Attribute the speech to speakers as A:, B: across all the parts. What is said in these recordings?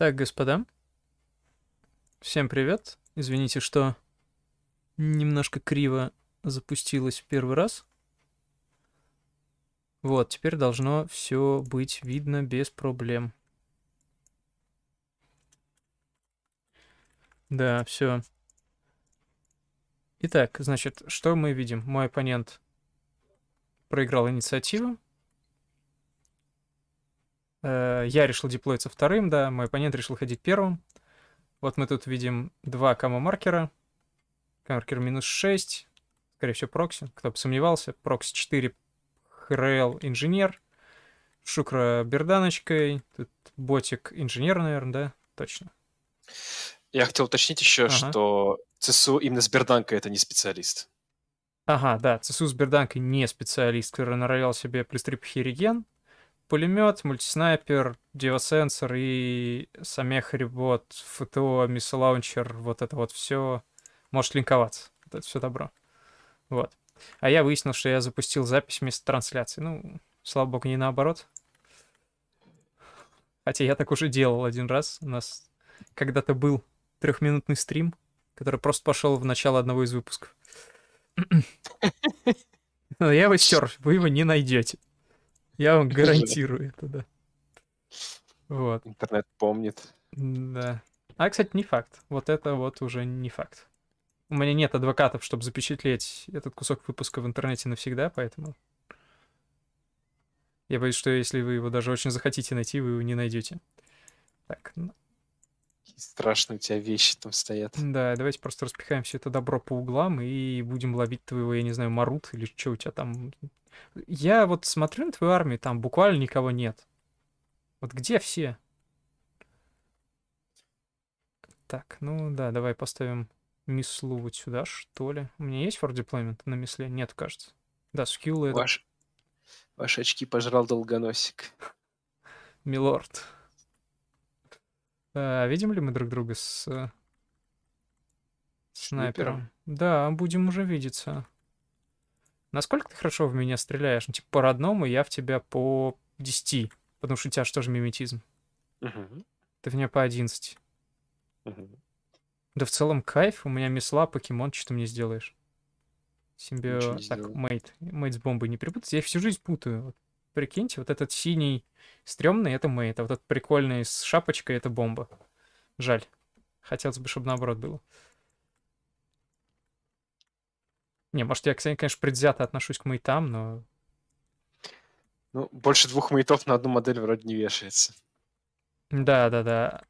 A: Так, господа. Всем привет. Извините, что немножко криво запустилось в первый раз. Вот, теперь должно все быть видно без проблем. Да, все. Итак, значит, что мы видим? Мой оппонент проиграл инициативу. Э, я решил деплоиться вторым, да, мой оппонент решил ходить первым. Вот мы тут видим два камо-маркера. маркер минус 6. Скорее всего, прокси. Кто бы сомневался. Прокси 4, ХРЛ инженер. Шукра берданочкой. Тут ботик инженер, наверное, да? Точно.
B: Я хотел уточнить еще, ага. что ЦСУ именно с берданкой это не специалист.
A: Ага, да, ЦСУ с берданкой не специалист, который наравнял себе плюс 3 хириген пулемет, мультиснайпер, диосенсор и самех ребот, ФТО, миссилаунчер, вот это вот все может линковаться. Вот это все добро. Вот. А я выяснил, что я запустил запись вместо трансляции. Ну, слава богу, не наоборот. Хотя я так уже делал один раз. У нас когда-то был трехминутный стрим, который просто пошел в начало одного из выпусков. Но я его стер, вы его не найдете. Я вам гарантирую это, да. Вот. Интернет помнит. Да. А, кстати, не факт. Вот это вот уже не факт. У меня нет адвокатов, чтобы запечатлеть этот кусок выпуска в интернете навсегда, поэтому... Я боюсь, что если вы его даже очень захотите найти, вы его не найдете. Так, ну
B: страшные у тебя вещи там стоят.
A: Да, давайте просто распихаем все это добро по углам и будем ловить твоего, я не знаю, Марут или что у тебя там. Я вот смотрю на твою армию, там буквально никого нет. Вот где все? Так, ну да, давай поставим Мислу вот сюда, что ли. У меня есть for deployment на Мисле? Нет, кажется. Да, скиллы... Ваш... Это...
B: Ваши очки пожрал долгоносик.
A: Милорд. А, видим ли мы друг друга с э, снайпером? Да, будем уже видеться. Насколько ты хорошо в меня стреляешь? Ну, типа по родному, я в тебя по 10, потому что у тебя же тоже миметизм. Угу. Ты в меня по 11. Угу. Да в целом кайф, у меня мисла, покемон, что ты мне сделаешь? Симбио... Так, мейт. Мейт с бомбой не перепутать. Я всю жизнь путаю. Прикиньте, вот этот синий стрёмный — это мы это, вот этот прикольный с шапочкой — это бомба. Жаль. Хотелось бы, чтобы наоборот было. Не, может, я, конечно, предвзято отношусь к мейтам, но...
B: Ну, больше двух мейтов на одну модель вроде не вешается.
A: Да-да-да.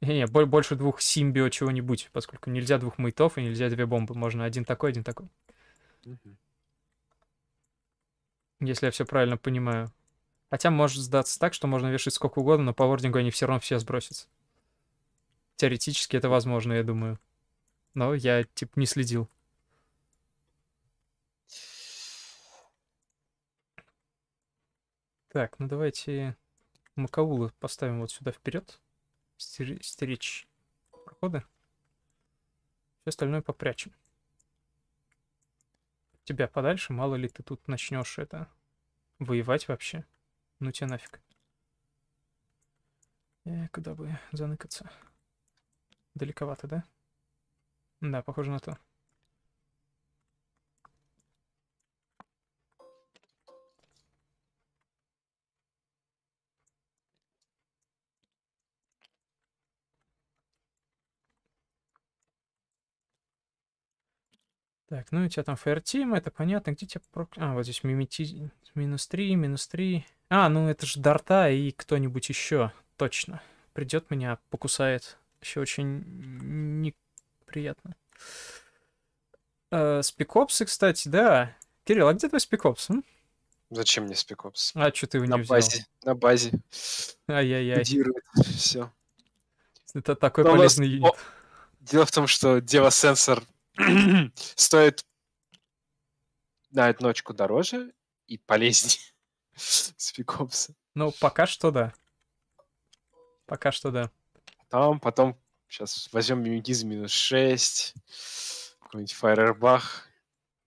A: Не, не, больше двух симбио чего-нибудь, поскольку нельзя двух мейтов и нельзя две бомбы. Можно один такой, один такой. Угу если я все правильно понимаю. Хотя может сдаться так, что можно вешать сколько угодно, но по ордингу они все равно все сбросятся. Теоретически это возможно, я думаю. Но я, типа, не следил. Так, ну давайте Макаула поставим вот сюда вперед. Стеречь проходы. Все остальное попрячем тебя подальше, мало ли ты тут начнешь это воевать вообще. Ну тебе нафиг. Э, куда бы заныкаться? Далековато, да? Да, похоже на то. Так, ну у тебя там Fire Team, это понятно. Где тебя... А, вот здесь мимети... Минус 3, минус 3. А, ну это же Дарта и кто-нибудь еще. Точно. Придет меня, покусает. Еще очень неприятно. Э, спикопсы, кстати, да. Кирилл, а где твой спикопс? М?
B: Зачем мне спикопс? А, что ты его на не взял? Базе, на базе. Ай-яй-яй. Все.
A: Это такой Но полезный нас...
B: юнит. Дело в том, что Дева Сенсор стоит на одну ночку дороже и полезнее
A: спикопса. Ну, пока что да. Пока что да.
B: Там потом сейчас возьмем мимикизм минус 6, какой-нибудь фаербах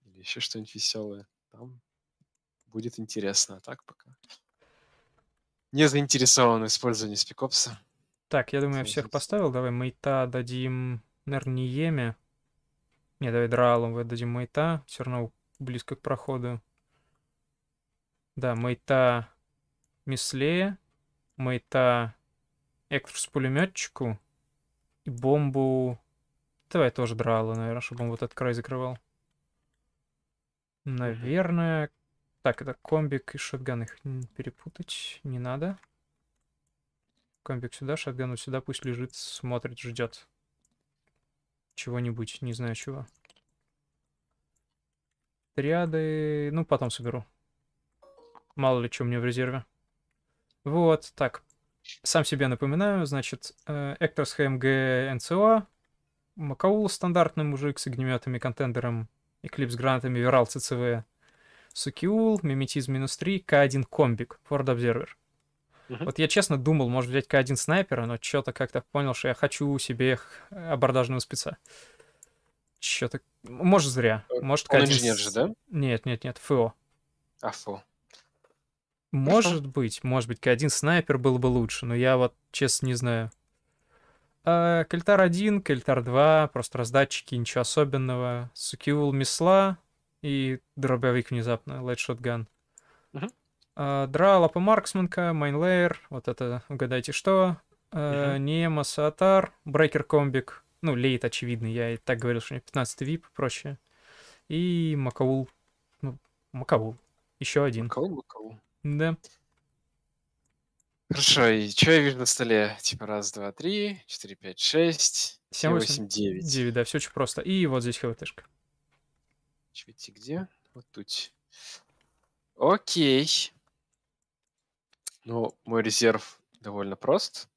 B: или еще что-нибудь веселое. Там будет интересно, а так пока. Не заинтересован в использовании спикопса.
A: Так, я думаю, я всех поставил. Давай мейта дадим Нерниеме. Не, давай дралом выдадим мейта. Все равно близко к проходу. Да, мейта Мислея. Мейта Эктрус пулеметчику. И бомбу... Давай тоже драла, наверное, чтобы он вот этот край закрывал. Наверное... Так, это комбик и шотган их перепутать не надо. Комбик сюда, шотгану сюда, пусть лежит, смотрит, ждет чего-нибудь, не знаю чего. Триады, ну потом соберу. Мало ли что у меня в резерве. Вот, так. Сам себе напоминаю, значит, э, Экторс ХМГ НЦО, Макаул стандартный мужик с огнеметами, контендером, Эклипс гранатами, Верал ЦЦВ, Сукиул, Миметиз минус 3, К1 комбик, Форд Обзервер. Вот я честно думал, может взять К1 снайпера, но что-то как-то понял, что я хочу себе абордажного спеца. Что-то... Может, зря. Э, может, К1... Он инженер же, да? Нет, нет, нет, ФО. А, ФО. Ну может Хорошо. быть, может быть, К1 снайпер было бы лучше, но я вот, честно, не знаю. А, кальтар 1, Кальтар 2, просто раздатчики, ничего особенного. Сукиул Месла и дробовик внезапно, лайт шотган. Угу. А, Дра, Лапа Марксманка, Майнлейер, вот это угадайте что. uh а, Нема, Сатар, Брейкер Комбик, ну, Лейт, очевидно, я и так говорил, что у них 15 вип, проще. И Макаул, ну, Макаул, еще один. Макаул, Макаул. Да.
B: Хорошо, и что я вижу на столе? Типа раз, два, три, четыре, пять, шесть, семь, восемь, девять.
A: Девять, да, все очень просто. И вот здесь ХВТшка.
B: Чуть где? Вот тут. Окей. Ну, мой резерв довольно прост.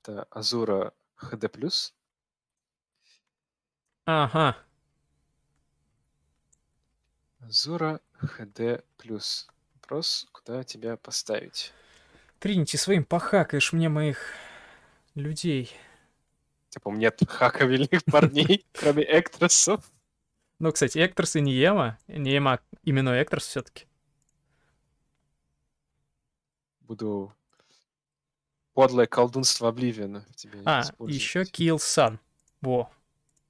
B: Это Азура ХД+. Ага. Азура ХД+. Вопрос, куда
A: тебя поставить? Тринити, своим похакаешь мне моих людей. Типа, нет великих парней, кроме Эктросов. Ну, кстати, Эктрос и Ниема. Ниема именно Эктрос все-таки
B: буду подлое колдунство Обливиана в тебе А, еще
A: Килсан. Во.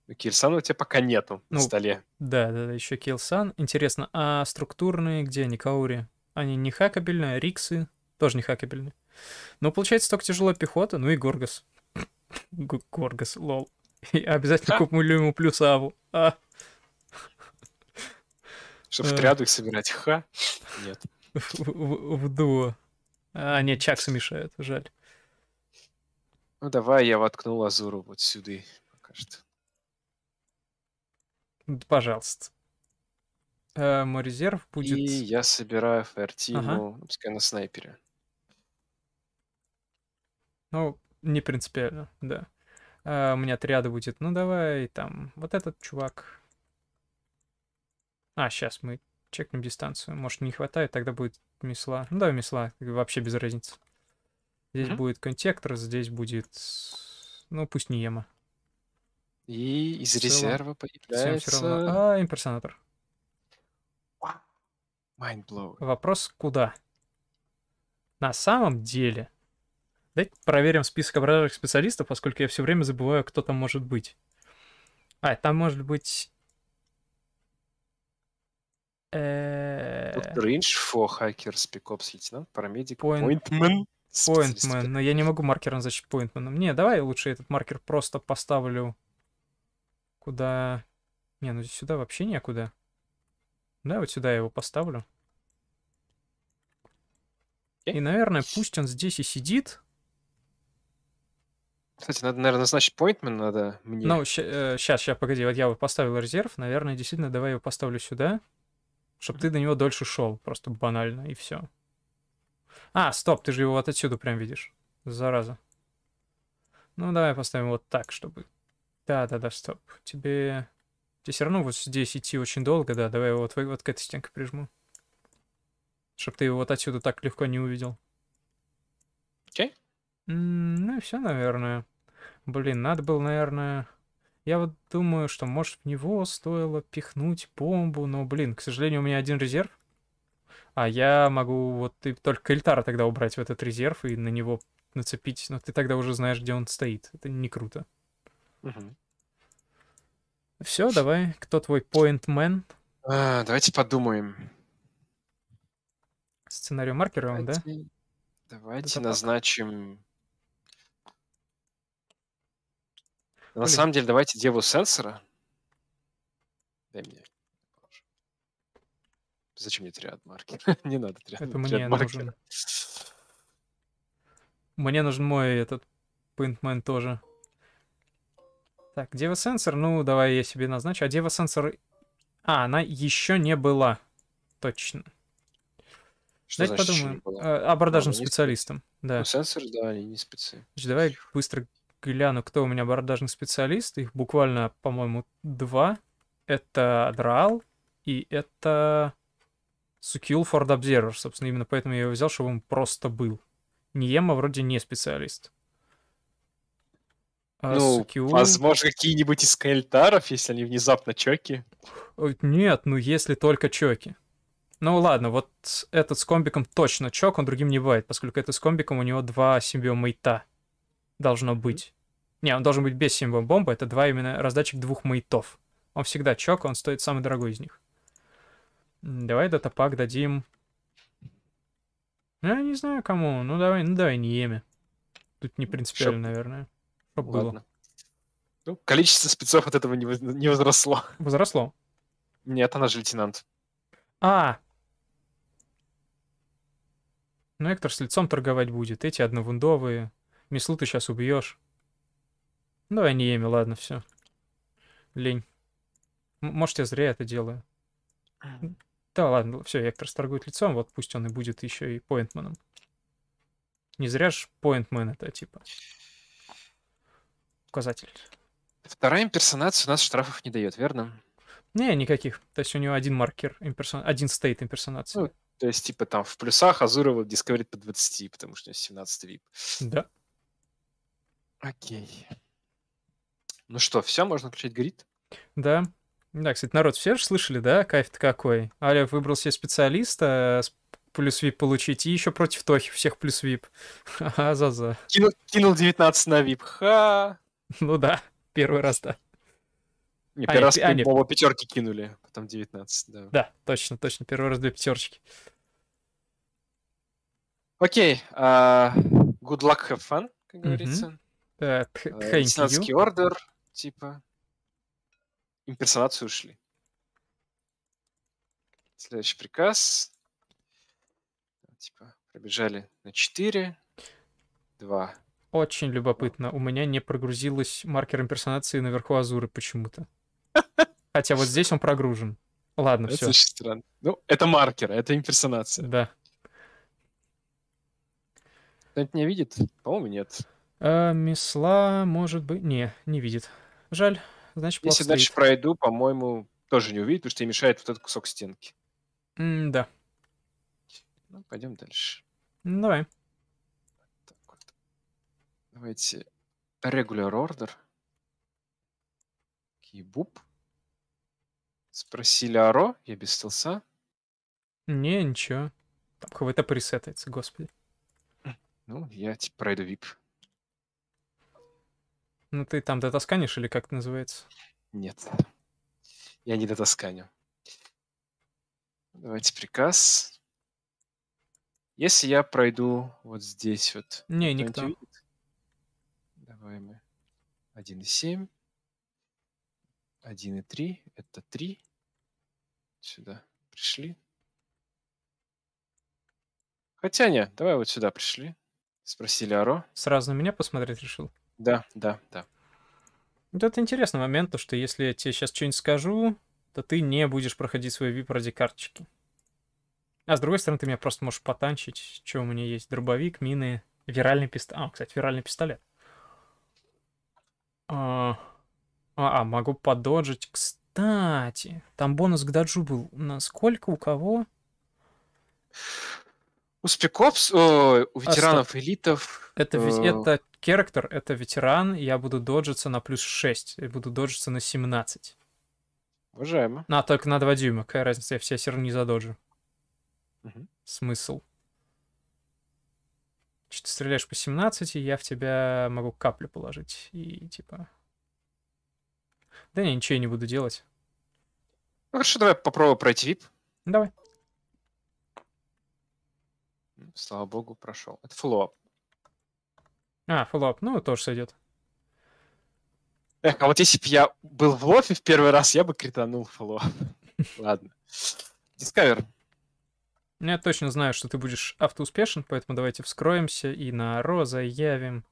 B: Ну, Килсан, у тебя пока нету ну, на столе.
A: Да, да, да, еще Килсан. Интересно, а структурные где они, Каури? Они не хакабельные, а Риксы тоже не хакабельные. Ну, получается, только тяжелая пехота, ну и Горгас. Горгас, лол. И обязательно а? куплю ему плюс аву. А. Чтобы в э. триаду
B: их собирать, ха? Нет.
A: В дуо. А, нет, Чаксу мешает, жаль.
B: Ну давай я воткнул Азуру вот сюда пока что.
A: Ну, пожалуйста. Э, мой резерв будет...
B: И я собираю Фаертину, ага. Ну, пускай на снайпере.
A: Ну, не принципиально, да. Э, у меня триада будет, ну давай, там, вот этот чувак. А, сейчас мы Чекнем дистанцию. Может, не хватает, тогда будет мисла. Ну, давай мисла, вообще без разницы. Здесь mm-hmm. будет контектор, здесь будет... Ну, пусть не Ема.
B: И из Целом. резерва появляется... Всем все равно.
A: А, имперсонатор. Mindblow. Вопрос, куда? На самом деле... Давайте проверим список образовательных специалистов, поскольку я все время забываю, кто там может быть. А, там может быть Э, Доктор
B: Индж, Фо, Хакер, Спикопс, Лейтенант, Парамедик, Пойнтмен.
A: Пойнтмен, но я не могу маркером назначить Пойнтменом. Не, давай лучше этот маркер просто поставлю куда... Не, ну сюда вообще некуда. Да, вот сюда я его поставлю. И, наверное, пусть он здесь и сидит.
B: Кстати, надо, наверное, значит, поинтмен, надо мне. Ну,
A: сейчас, э, сейчас, погоди, вот я его поставил резерв, наверное, действительно, давай его поставлю сюда. Чтобы ты до него дольше шел, просто банально, и все. А, стоп, ты же его вот отсюда прям видишь. Зараза. Ну, давай поставим вот так, чтобы... Да-да-да, стоп. Тебе... Тебе все равно вот здесь идти очень долго, да. Давай его вот, вот к этой стенке прижму. чтобы ты его вот отсюда так легко не увидел. Окей. Okay. Ну и все, наверное. Блин, надо было, наверное... Я вот думаю, что, может, в него стоило пихнуть бомбу, но, блин, к сожалению, у меня один резерв. А я могу вот и только Эльтара тогда убрать в этот резерв и на него нацепить, но ты тогда уже знаешь, где он стоит. Это не круто. Угу. Все, давай. Кто твой поинтмен?
B: А, э, давайте подумаем.
A: Сценарию маркером, да?
B: Давайте Это назначим На Блин. самом деле, давайте деву сенсора. Дай мне. Зачем мне триад марки? Не надо триад, Это мне нужен.
A: Мне нужен мой этот пинтмен тоже. Так, дева сенсор, ну давай я себе назначу. А дева сенсор... А, она еще не была. Точно. Что Дайте значит, подумаем. Э, абордажным ну, специалистом. Да. Ну,
B: сенсор, да, они не спецы.
A: Значит, давай быстро гляну, кто у меня бордажных специалист. Их буквально, по-моему, два. Это Драл и это Secure Observer. Собственно, именно поэтому я его взял, чтобы он просто был. Ниема вроде не специалист. А ну, Сукиу... возможно, какие-нибудь из кальтаров, если они внезапно чоки. Нет, ну если только чоки. Ну ладно, вот этот с комбиком точно чок, он другим не бывает, поскольку это с комбиком у него два симбиомейта должно быть. Не, он должен быть без символа бомбы. Это два именно раздатчик двух маитов. Он всегда чок, он стоит самый дорогой из них. Давай датапак дадим... Ну, я не знаю кому. Ну давай, ну давай не Еме. Тут не принципиально, Шоп. наверное. Чтоб Ладно. было.
B: Ну, количество спецов от этого не, не возросло. Возросло? Нет, она же лейтенант.
A: А! Ну, Эктор с лицом торговать будет. Эти одновундовые. Мислу ты сейчас убьешь. Давай не еми, ладно, все. Лень. может, я зря это делаю. А. Да ладно, все, Эктор торгует лицом, вот пусть он и будет еще и поинтменом. Не зря ж поинтмен это типа. Указатель.
B: Вторая имперсонация у нас штрафов не дает, верно?
A: Не, никаких. То есть у него один маркер, имперсон... один стейт имперсонации. Ну,
B: то есть, типа, там в плюсах Азурова дискаверит по 20, потому что у него 17 вип. Да. Окей. Ну что, все, можно включить грид?
A: Да. Да, кстати, народ, все же слышали, да? Кайф-то какой. Аля выбрал себе специалиста, плюс вип получить, и еще против Тохи всех плюс вип. Ха-ха, за-за. Кинул, кинул 19 на вип, ха! Ну да, первый раз, да. Не, а, первый а, раз, они по пятерки кинули, потом 19, да. Да, точно, точно, первый раз две пятерочки. Окей, okay,
B: а, uh, good luck, have fun, как говорится. Mm-hmm.
A: Э, э, Сенатский
B: ордер, типа. Имперсонацию ушли. Следующий приказ. Типа, пробежали на 4, 2.
A: Очень любопытно. У меня не прогрузилось маркер имперсонации наверху Азуры почему-то. Хотя вот здесь он прогружен. Ладно, это все. Это очень
B: странно. Ну, это маркер, это имперсонация.
A: Да. Кто-нибудь меня видит? По-моему, нет. Э, Месла, может быть... Не, не видит. Жаль. Значит, плохо Если стоит. дальше
B: пройду, по-моему, тоже не увидит, потому что тебе мешает вот этот кусок стенки. М да. Ну, пойдем дальше.
A: Ну, давай. Так
B: вот. Давайте regular order. Кибуб. Спросили Аро, я без стелса.
A: Не, ничего. Там какой пресетается, господи.
B: Ну, я типа пройду VIP.
A: Ну ты там дотасканишь или как это называется?
B: Нет. Я не дотасканю. Давайте приказ. Если я пройду вот здесь вот... Не, никто. Видит? Давай мы 1,7. 1,3. Это 3. Сюда пришли.
A: Хотя нет, давай вот сюда пришли. Спросили Аро. Сразу на меня посмотреть решил? Да, да, да. Вот это интересный момент, то что если я тебе сейчас что-нибудь скажу, то ты не будешь проходить свои VIP ради карточки. А с другой стороны, ты меня просто можешь потанчить, что у меня есть. Дробовик, мины, виральный пистолет. А, кстати, виральный пистолет. А, а, а могу пододжить. Кстати, там бонус к доджу был. Насколько у кого? У спекопс, о, у а, ветеранов Остав. элитов. Это ведь э, это Керактер — это ветеран, я буду доджиться на плюс 6, и буду доджиться на 17. Уважаемо. На ну, только на 2 дюйма, какая разница, я все все равно не задоджу. Угу. Смысл. Что ты стреляешь по 17, и я в тебя могу каплю положить. И типа... Да не, ничего я не буду делать. хорошо, давай попробую пройти вип. Давай.
B: Слава богу, прошел. Это флоп.
A: А, Fallout, ну, тоже сойдет.
B: Эх, а вот если бы я был в лофе в первый раз, я бы кританул Fallout.
A: Ладно. Дискавер. Я точно знаю, что ты будешь автоуспешен, поэтому давайте вскроемся и на Ро заявим.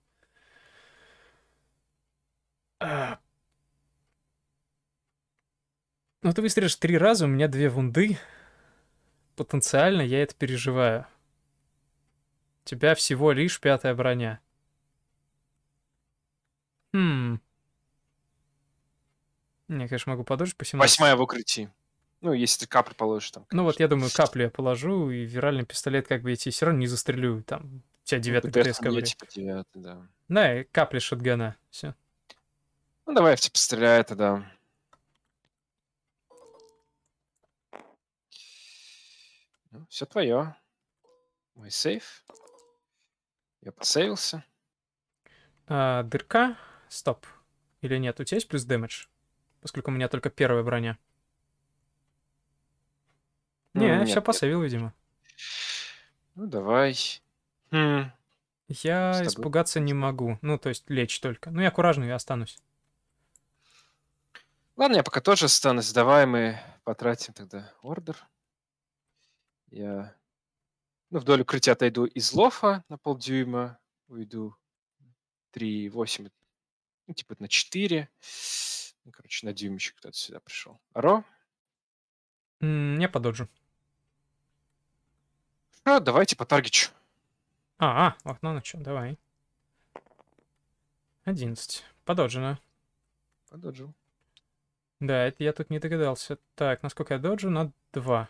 A: А. Ну, ты выстрелишь три раза, у меня две вунды. Потенциально я это переживаю. У тебя всего лишь пятая броня. Хм. Не, конечно, могу подольше по 17. Восьмая в
B: укрытии. Ну, если ты каплю положишь там.
A: Конечно. Ну вот, я думаю, каплю я положу, и виральный пистолет, как бы, я тебе все равно не застрелю, там, у тебя ну, девятый ну, КТС кабри. типа
B: девятый, да.
A: Да, и капли шотгана, все.
B: Ну, давай в тебя типа, постреляю тогда. Ну, все твое. Мой сейф. Я подсейвился.
A: А, дырка. Стоп. Или нет, у тебя есть плюс дэмэдж? Поскольку у меня только первая броня. Ну, не, ну, все посовил, видимо. Ну, давай. Хм. Я испугаться не могу. Ну, то есть лечь только. Ну, я куражный, я останусь.
B: Ладно, я пока тоже останусь. Давай мы потратим тогда ордер. Я ну, вдоль укрытия отойду из лофа на полдюйма. Уйду 3,8 ну, типа на 4. Ну, короче, на дюймочек кто-то сюда пришел. Ро?
A: Не пододжу. А, давайте по таргичу. А, а, окно на чем, давай. 11. Пододжено. Пододжил. Да, это я тут не догадался. Так, насколько я доджу? На 2.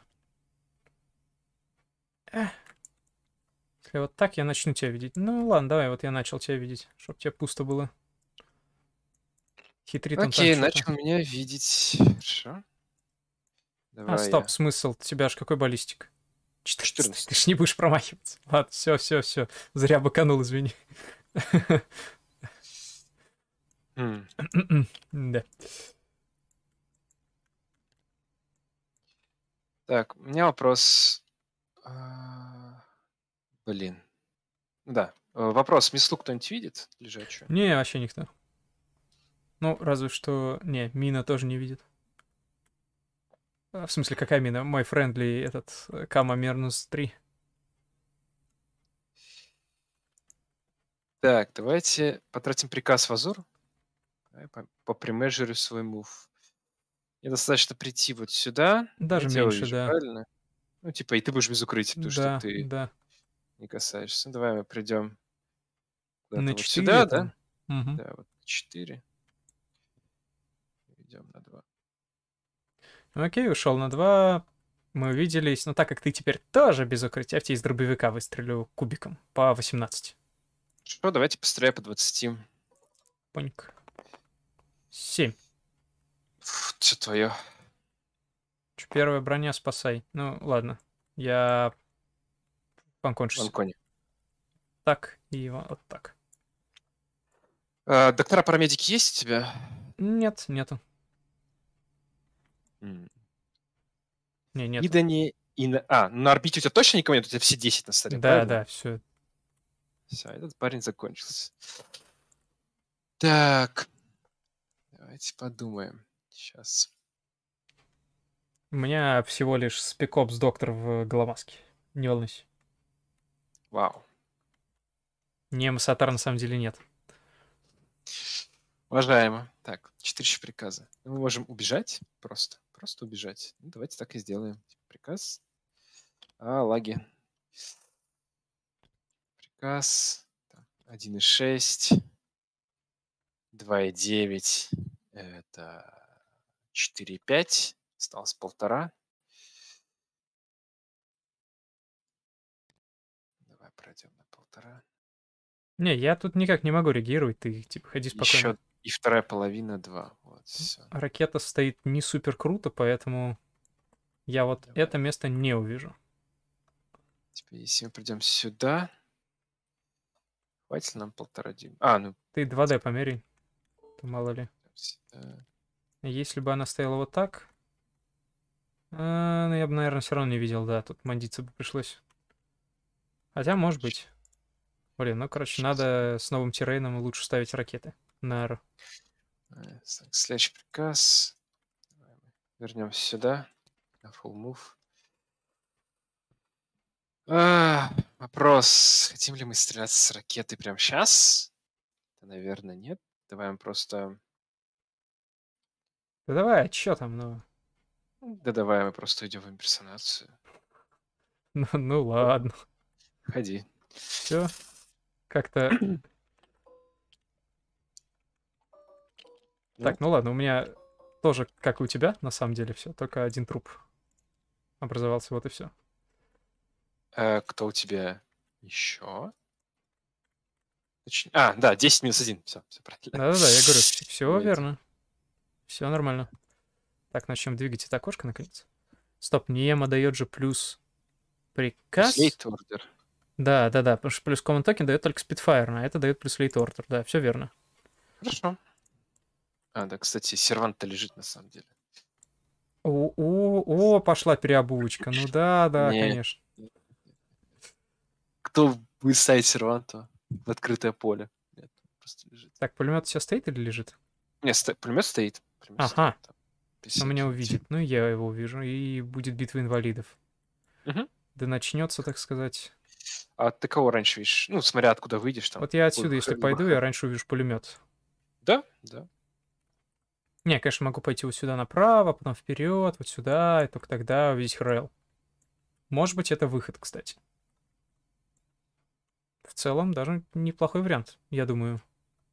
A: Эх. Если вот так я начну тебя видеть. Ну ладно, давай, вот я начал тебя видеть, чтобы тебе пусто было. Хитрит он Окей, там начал меня
B: видеть. Хорошо. А,
A: Давай а, стоп, я. смысл? У тебя ж какой баллистик? 14. 14. Ты ж не будешь промахиваться. Ладно, все, все, все. Зря быканул, извини. Да.
B: Так, у меня вопрос. А, блин. Да. Э, вопрос, Мислу кто-нибудь видит лежачую? Не,
A: вообще никто. Ну, разве что... Не, мина тоже не видит. А, в смысле, какая мина? Мой френдли этот э, Кама Мернус 3.
B: Так, давайте потратим приказ в Азур. По примежерю свой мув. Мне достаточно прийти вот сюда. Даже Я меньше, вижу, да. Правильно? Ну, типа, и ты будешь без укрытия, потому да, что ты да. не касаешься. Ну, давай мы придем на 4 сюда, там. да? Угу. Да, вот 4 идем на 2.
A: Ну, окей, ушел на 2. Мы увиделись. Но ну, так как ты теперь тоже без укрытия, я тебе из дробовика выстрелю кубиком по 18.
B: Что, давайте пострелять по 20.
A: Поник. 7. Что твое? Че, первая броня спасай. Ну, ладно. Я... Панкончусь. Панкони. Так, и вот так.
B: А, доктора-парамедики есть у тебя?
A: Нет, нету. Mm.
B: Не, нет. не, и... На... А, на орбите у тебя точно никого нет? У тебя все 10 на столе, Да, правильно? да, все. Все, этот парень закончился.
A: Так.
B: Давайте подумаем. Сейчас.
A: У меня всего лишь спекопс доктор в э, голомаске. Не волнуйся. Вау. Не, сатар на самом деле нет.
B: Уважаемо. Так, четыре приказа. Мы можем убежать просто. Просто убежать. Ну, давайте так и сделаем. Типа, приказ. А, лаги. Приказ. 1,6. 2,9. Это 4,5. Осталось полтора.
A: Давай пройдем на полтора. Не, я тут никак не могу реагировать. Ты типа ходи спокойно. Еще
B: и вторая половина два
A: Ракета стоит не супер круто, поэтому я вот Давай. это место не увижу.
B: Теперь, если мы придем сюда, хватит нам полтора дюйма. А, ну...
A: Ты 2D померяй, то мало ли. Сюда. Если бы она стояла вот так, а, я бы, наверное, все равно не видел, да, тут мандиться бы пришлось. Хотя, может быть. Блин, ну, короче, Сейчас. надо с новым террейном лучше ставить ракеты на Э, следующий приказ.
B: Вернемся сюда. на Full move. А, вопрос. Хотим ли мы стреляться с ракеты прямо сейчас? Да, наверное, нет. Давай мы просто...
A: Да давай, а чё там, ну?
B: Да давай, мы просто идем в имперсонацию.
A: Ну, ну ладно. Ходи. Все. Как-то Так, ну ладно, у меня тоже, как и у тебя, на самом деле, все. Только один труп образовался, вот и все.
B: Э, кто у тебя еще? А, да, 10 минус 1. Все, все правильно.
A: Да-да-да, я говорю, все верно. Все нормально. Так, начнем двигать это окошко, наконец. Стоп, Ниема дает же плюс приказ. Лейт ордер. Да, да, да, потому что плюс common токен дает только спидфайр, а это дает плюс лейт ордер, да, все верно. Хорошо.
B: А, да, кстати, сервант-то лежит на самом деле.
A: О, о, о, пошла переобувочка. Ну да, да, Нет. конечно.
B: Кто будет ставить серванту в открытое поле? Нет,
A: просто лежит. Так, пулемет все стоит или лежит?
B: Нет, сто... пулемет стоит.
A: Пулемет ага. Стоит, Он меня увидит. Ну, я его увижу. И будет битва инвалидов. Угу. Да начнется, так сказать.
B: А ты кого раньше видишь? Ну, смотря откуда выйдешь там. Вот я отсюда, если пойду, я
A: раньше увижу пулемет. Да, да. Не, конечно, могу пойти вот сюда направо, потом вперед, вот сюда, и только тогда увидеть Рейл. Может быть, это выход, кстати. В целом, даже неплохой вариант, я думаю.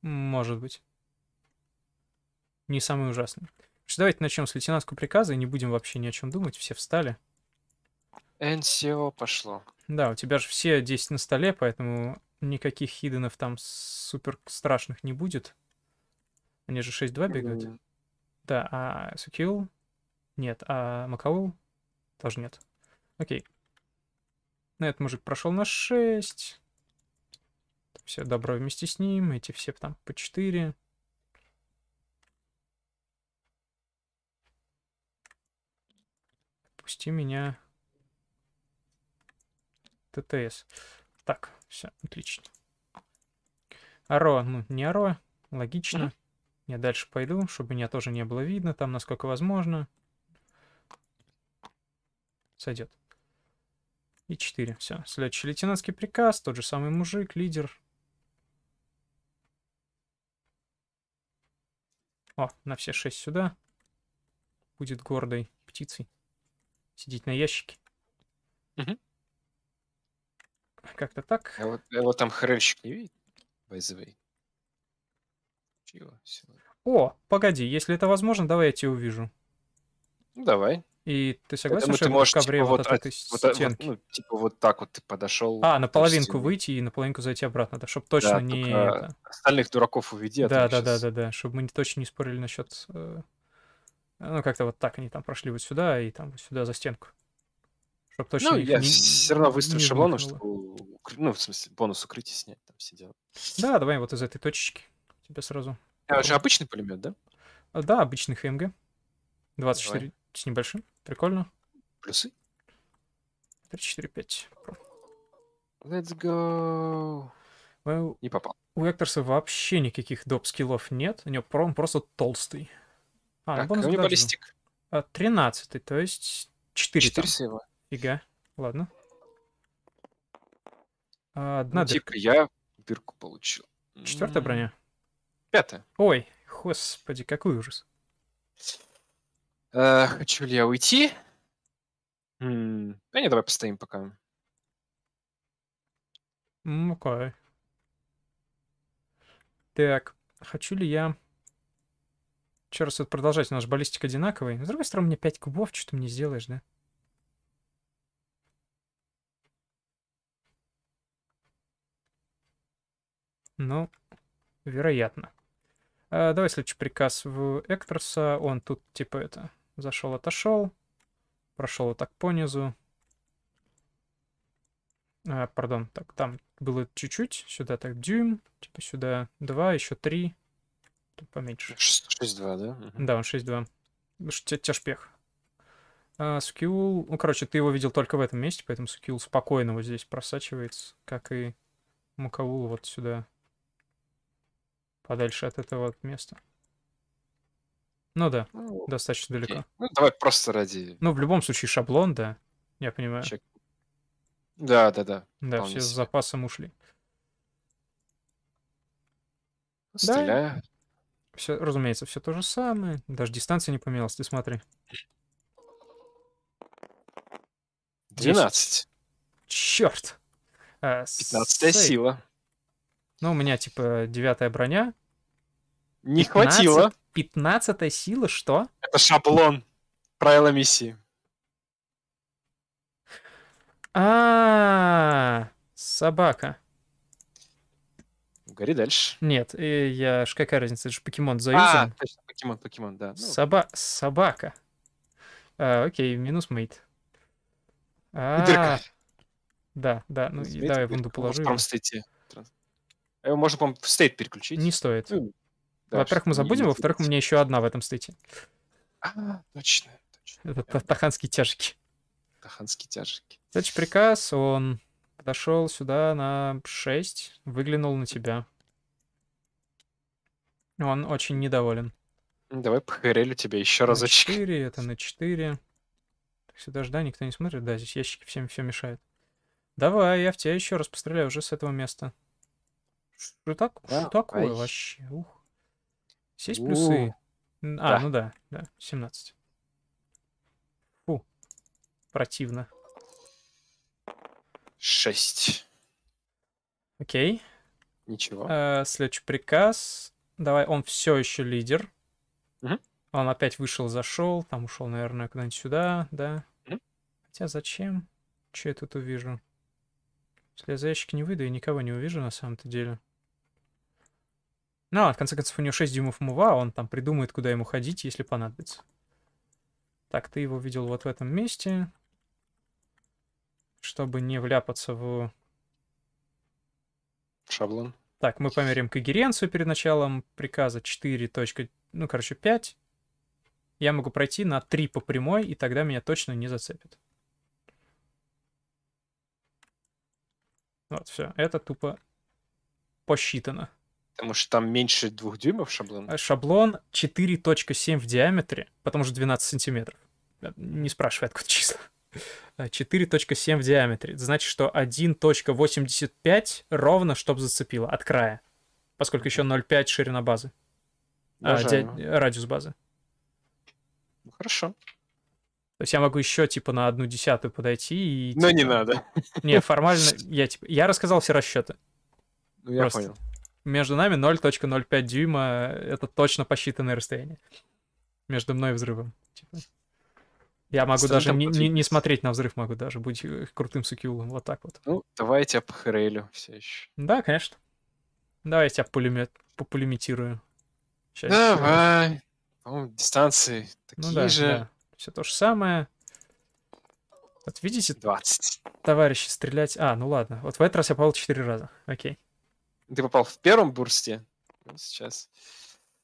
A: Может быть. Не самый ужасный. Что, давайте начнем с лейтенантского приказа и не будем вообще ни о чем думать. Все встали.
B: NCO пошло.
A: Да, у тебя же все 10 на столе, поэтому никаких хиденов там супер страшных не будет. Они же 6-2 бегают. Да, а SQL? Нет, а MacOL? Тоже нет. Окей. На этот мужик прошел на 6. Все добро вместе с ним. Эти все там по 4. Пусти меня. ТТС. Так, все, отлично. Аро, ну не Аро, логично. Mm -hmm. Я дальше пойду, чтобы меня тоже не было видно там, насколько возможно. Сойдет. И 4. Все. Следующий лейтенантский приказ. Тот же самый мужик, лидер. О, на все 6 сюда. Будет гордой птицей. Сидеть на ящике. Угу.
B: Как-то так. А вот, а вот там хрельщик не видит? By чего?
A: О, погоди, если это возможно, давай я тебя увижу. Ну, давай. И ты ну, согласен, Поэтому что ты можешь, в типа, ковре типа, вот, вот от а, этой вот, а, стенки?
B: Вот, ну, типа вот так вот ты подошел. А, на половинку
A: выйти и на половинку зайти обратно, да, чтобы точно да, не... Это... Остальных
B: дураков уведи. да, да, да,
A: да, да, чтобы мы точно не спорили насчет... Э, ну, как-то вот так они там прошли вот сюда и там вот сюда за стенку. Чтобы точно ну, я не... все равно выставлю шаблон,
B: чтобы... Ну, в смысле, бонус укрытия снять там все дела.
A: Да, давай вот из этой точечки. Тебя сразу.
B: А же обычный пулемет, да?
A: А, да, обычный ХМГ. 24 Давай. с небольшим. Прикольно. Плюсы. 3, 4, 5. Let's go. Well, не попал. У Экторса вообще никаких доп скиллов нет. У него он просто толстый. А, так, ну, у него баллистик. 13 а, то есть 4 4 там. сейва. Фига. Ладно. А, одна ну, типа,
B: дырка. типа я дырку получил. Четвертая броня?
A: Пятое. Ой, господи, какой ужас.
B: Э, хочу ли я уйти? да не, давай постоим пока.
A: Ну, okay. Так, хочу ли я... Еще раз вот продолжать, у нас же баллистик одинаковый. С другой стороны, мне 5 кубов, что ты мне сделаешь, да? Ну, вероятно. А, давай следующий приказ в Экторса. Он тут типа это. Зашел, отошел. Прошел вот так понизу. низу. А, пардон, так, там было чуть-чуть. Сюда так дюйм. Типа сюда 2, еще 3. Тут поменьше. 6-2, да? Да, он 6-2. Тяжпех. А, Скилл... Ну, короче, ты его видел только в этом месте, поэтому Скилл спокойно вот здесь просачивается, как и Макаул вот сюда подальше от этого места. Ну да, ну, достаточно окей. далеко.
B: Ну, давай просто ради...
A: Ну, в любом случае, шаблон, да. Я понимаю. Чек.
B: Да, да, да. Да, все себе. с
A: запасом ушли. Стреляю. Да. Все, разумеется, все то же самое. Даже дистанция не поменялась, ты смотри. 12. 10.
B: Черт. 15 сила.
A: Ну, у меня, типа, девятая броня. Не 15, хватило. Пятнадцатая сила, что?
B: Это шаблон правила миссии.
A: А, собака. Гори дальше. Нет, э, я ж какая разница, это же покемон заюзан. А, точно, покемон, покемон, да. Ну, Соба собака. А, окей, минус мейт. А, да, да, ну давай вунду положу. В
B: транслите. Его э, можно, по-моему, в стейт переключить. Не стоит. Ну,
A: Во-первых, мы забудем, во-вторых, у меня еще одна в этом стейте. А, точно, точно. Это таханские тяжики. Таханские тяжики. Следующий приказ, он подошел сюда на 6, выглянул на тебя. Он очень недоволен.
B: Давай похерелю тебе еще на разочек.
A: 4, это на 4. Так, сюда же, да, никто не смотрит? Да, здесь ящики всем все мешают. Давай, я в тебя еще раз постреляю уже с этого места. Что, так, да, что такое ай. вообще? Ух. Здесь У. плюсы. А, да. ну да, да, 17. Фу, противно.
B: 6.
A: Окей. Ничего. Э, следующий приказ. Давай, он все еще лидер. Угу. Он опять вышел, зашел. Там ушел, наверное, куда-нибудь сюда, да. Угу. Хотя зачем? Че я тут увижу? Если я за ящик не выйду, я никого не увижу на самом-то деле. Ну, а в конце концов, у него 6 дюймов мува, он там придумает, куда ему ходить, если понадобится. Так, ты его видел вот в этом месте. Чтобы не вляпаться в... Шаблон. Так, мы померим когеренцию перед началом приказа 4. Ну, короче, 5. Я могу пройти на 3 по прямой, и тогда меня точно не зацепят. Вот, все. Это тупо посчитано.
B: Потому что там меньше двух дюймов шаблон.
A: Э, шаблон 4.7 в диаметре, потому что 12 сантиметров. Э, не спрашивай, откуда числа. 4.7 э, в диаметре. Это значит, что 1.85 ровно, чтобы зацепило от края. Поскольку еще 0.5 ширина базы. А, ди- радиус базы. Ну, хорошо. То есть я могу еще типа на одну десятую подойти и... Ну, типа... Но не надо. Не, формально я типа... Я рассказал все расчеты. Ну, я Просто. понял. Между нами 0.05 дюйма — это точно посчитанное расстояние. Между мной и взрывом. Типа. Я могу Стань даже не, не, смотреть на взрыв, могу даже быть э, крутым сукиулом, вот так вот.
B: Ну, давай я тебя похрейлю все еще.
A: Да, конечно. Давай я тебя пулемет, популеметирую. Сейчас давай.
B: по дистанции ну такие ну, да, же. Да.
A: Все то же самое. Вот видите? 20. Товарищи, стрелять... А, ну ладно. Вот в этот раз я попал 4 раза. Окей.
B: Ты попал в первом бурсте? Сейчас.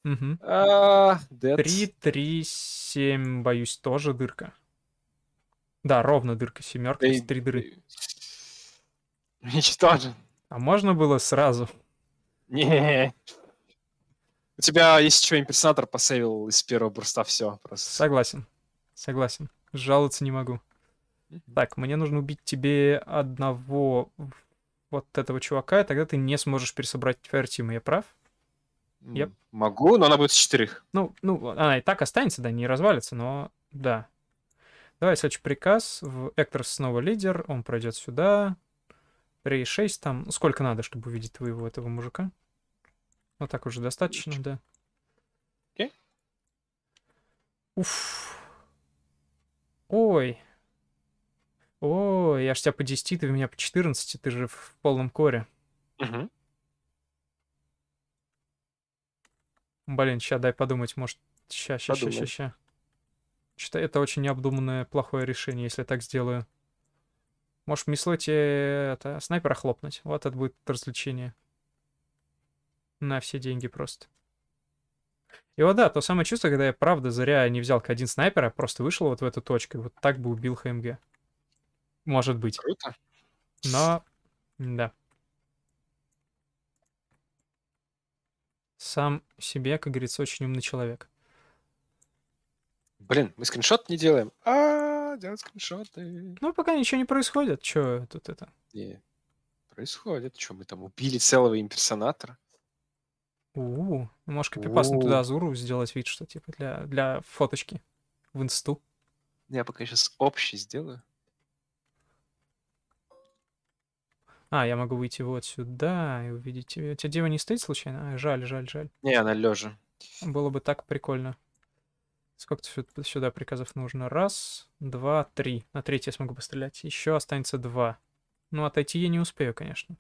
A: Угу. А, 3, 3, 7, боюсь, тоже дырка. Да, ровно дырка, семерка, Эй, три дыры. Уничтожен. А можно было сразу? Не. У тебя,
B: есть еще имперсонатор посейвил из первого бурста все просто.
A: Согласен. Согласен. Жаловаться не могу. Так, мне нужно убить тебе одного вот этого чувака, и тогда ты не сможешь пересобрать фаертимы, я прав?
B: Я... Могу, но она будет с
A: четырех. Ну, ну, она и так останется, да, не развалится, но да. Давай следующий приказ. В Эктор снова лидер, он пройдет сюда. 3 и 6 там. Сколько надо, чтобы увидеть твоего этого мужика? Вот так уже достаточно, да. Окей. Okay. Уф, Ой. Ой, я ж тебя по 10, ты у меня по 14, ты же в полном коре. Угу. Блин, сейчас дай подумать, может... сейчас, сейчас, сейчас, сейчас. ща, Что-то это очень необдуманное плохое решение, если я так сделаю. Может, в мислоте э, это, снайпера хлопнуть. Вот это будет развлечение. На все деньги просто. И вот да, то самое чувство, когда я правда зря не взял к один снайпера, а просто вышел вот в эту точку, и вот так бы убил ХМГ. Может быть. Круто. Но, да. Сам себе, как говорится, очень умный человек.
B: Блин, мы скриншот не делаем.
A: А,
B: делаем скриншоты.
A: Ну, пока ничего не происходит. Че тут это?
B: Не, происходит. Че, мы там убили целого имперсонатора?
A: У-у-у. Ну, можешь копипастно туда Азуру сделать вид, что типа для, для фоточки в инсту.
B: Я пока сейчас общий сделаю.
A: А, я могу выйти вот сюда и увидеть тебя. У тебя дева не стоит случайно? А, жаль, жаль, жаль. Не, она лежа. Было бы так прикольно. Сколько сюда приказов нужно? Раз, два, три. На третий я смогу пострелять. Еще останется два. Ну, отойти я не успею, конечно.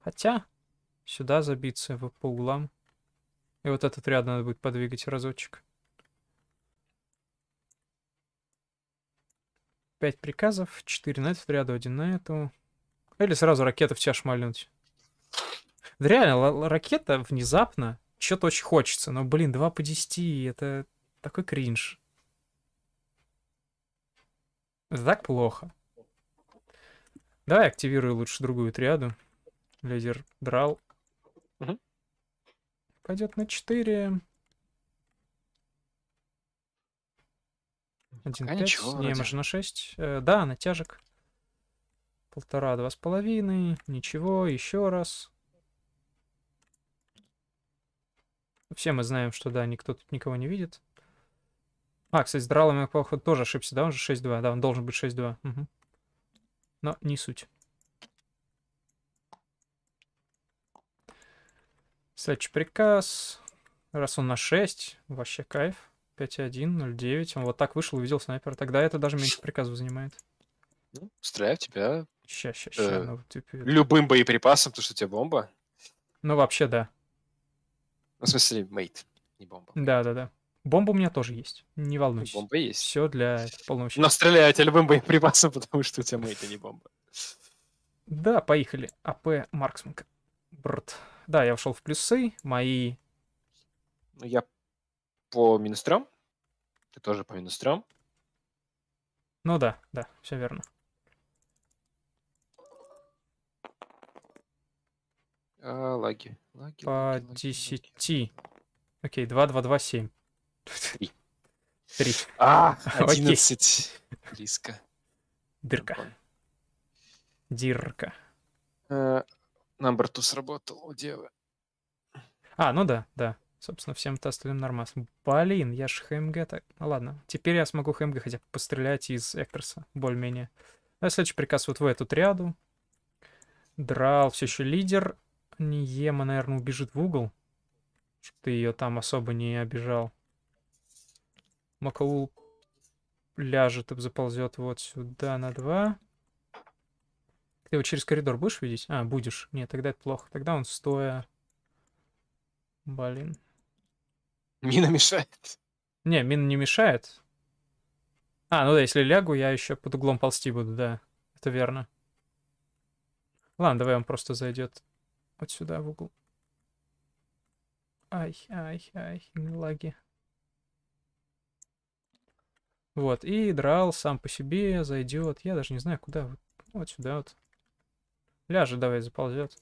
A: Хотя, Сюда забиться его по углам. И вот этот ряд надо будет подвигать разочек. Пять приказов, четыре на этот ряд, один на эту. Или сразу ракета в тебя шмальнуть. Да реально, ракета внезапно что-то очень хочется. Но, блин, 2 по 10, это такой кринж. Это так плохо. Давай активирую лучше другую триаду. Лидер драл пойдет на 4. Ну, ничего. Не, может на 6. Э, да, натяжек. Полтора, два с половиной. Ничего, еще раз. Все мы знаем, что да, никто тут никого не видит. А, кстати, с дралами, походу, тоже ошибся, да? Он же 6-2, да, он должен быть 6-2. Угу. Но не суть. Следующий приказ. Раз он на 6, вообще кайф. 5.1, 0.9. Он вот так вышел, увидел снайпера. Тогда это даже меньше приказов занимает.
B: Ну, стреляй в тебя. Ща, ща, э, ща. Э, ну, ты... Типа любым боеприпасом, потому что у тебя бомба.
A: Ну, вообще, да.
B: Ну, в смысле, мейт,
A: не бомба. Да, да, да. Бомба у меня тоже есть. Не волнуйся. Бомба есть. Все для полного счастья. Но
B: стреляю тебя любым боеприпасом, потому что у тебя мейт, а не бомба.
A: Да, поехали. АП Марксманка. Брт. Да, я вошел в плюсы. Мои...
B: Ну, я по минус трем. Ты тоже по минус трем.
A: Ну да, да, все верно.
B: А, лаги.
A: лаги по десяти. Окей, два, два, два, семь. Три. 3. А, Одиннадцать. Близко. Дырка. Дырка.
B: Э, на борту сработал у девы.
A: А, ну да, да. Собственно, всем-то остальным нормас. Блин, я ж ХМГ так... Ну ладно, теперь я смогу ХМГ хотя бы пострелять из Экторса, более-менее. А следующий приказ вот в эту триаду. Драл все еще лидер. Ниема, наверное, убежит в угол. ты ее там особо не обижал. Макаул ляжет и заползет вот сюда на два. Ты его через коридор будешь видеть? А, будешь. Нет, тогда это плохо. Тогда он стоя... Блин. Мина
B: мешает.
A: Не, мина не мешает. А, ну да, если лягу, я еще под углом ползти буду, да. Это верно. Ладно, давай он просто зайдет вот сюда в угол. Ай, ай, ай, лаги. Вот, и драл сам по себе зайдет. Я даже не знаю, куда. вот сюда вот. Ляжет, давай, заползет.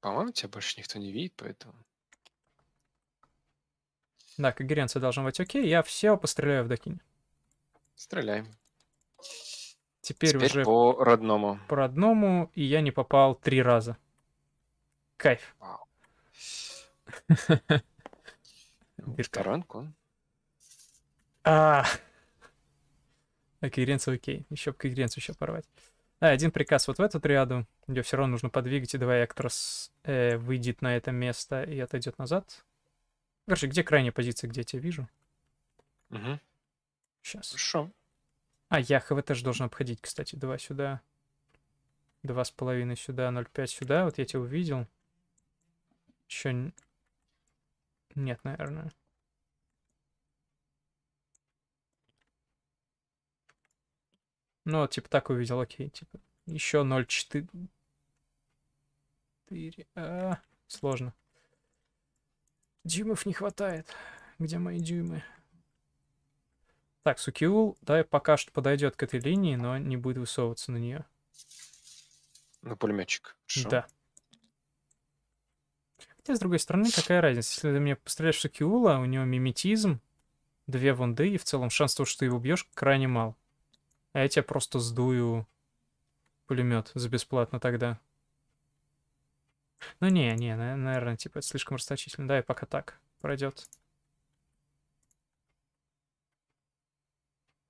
B: По-моему, тебя больше никто не видит, поэтому...
A: Да, когеренция должна быть окей. Я все постреляю в докине. Стреляем. Теперь, Теперь уже по родному. По родному, и я не попал три раза. Кайф. Вау. А, -а, -а. А когеренция окей. Еще когеренцию еще порвать. А, один приказ вот в эту триаду, где все равно нужно подвигать, и давай Эктрос э, выйдет на это место и отойдет назад. Короче, где крайняя позиция, где я тебя вижу? Угу. Сейчас. Хорошо. А, я ХВТ же должен обходить, кстати. Два сюда. Два с половиной сюда, 0,5 сюда. Вот я тебя увидел. Еще... Нет, наверное. Ну, вот, типа, так увидел, окей, типа. Еще 0,4. 4. А, сложно. Дюймов не хватает. Где мои дюймы? Так, Сукиул, да, пока что подойдет к этой линии, но не будет высовываться на нее.
B: На пулеметчик. Шо? Да.
A: Хотя, с другой стороны, какая разница? Если ты мне постреляешь в Сукиула, у него миметизм, две вунды, и в целом шанс того, что ты его убьешь, крайне мал. А я тебя просто сдую пулемет за бесплатно тогда. Ну не, не, наверное, типа это слишком расточительно. Да, и пока так пройдет.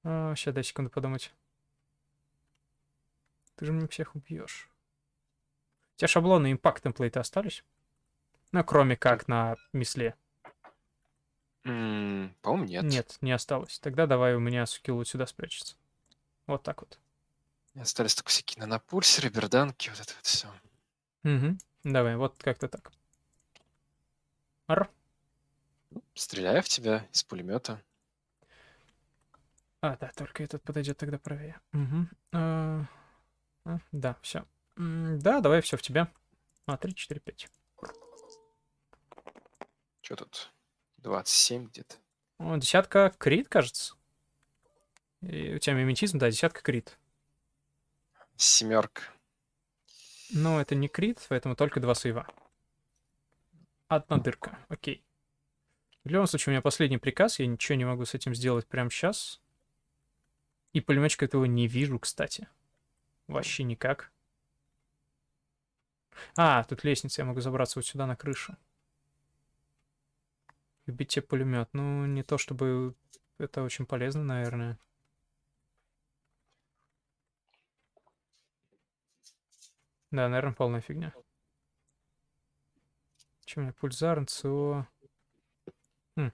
A: А, сейчас дай секунду подумать. Ты же меня всех убьешь. У тебя шаблоны импакт темплейты остались? Ну, кроме как на мисле.
B: Mm, по-моему, нет. Нет,
A: не осталось. Тогда давай у меня сукил вот сюда спрячется. Вот так вот.
B: И остались только всякие на пульсеры, берданки, вот это вот все.
A: Угу. Давай, вот как-то так. Ар. Ну, стреляю в
B: тебя из пулемета.
A: А, да, только этот подойдет тогда правее. Угу. А, да, все. Да, давай все в тебя. А, 3, 4, 5.
B: Что тут? 27 где-то.
A: О, десятка крит, кажется. И у тебя миметизм, да, десятка крит.
B: Семерка.
A: Ну, это не крит, поэтому только два сейва. Одна дырка, окей. В любом случае, у меня последний приказ, я ничего не могу с этим сделать прямо сейчас. И пулеметчика этого не вижу, кстати. Вообще никак. А, тут лестница, я могу забраться вот сюда на крышу. Любите пулемет. Ну, не то чтобы это очень полезно, наверное. Да, наверное, полная фигня. Чем у меня пульзар, НЦО? Хм.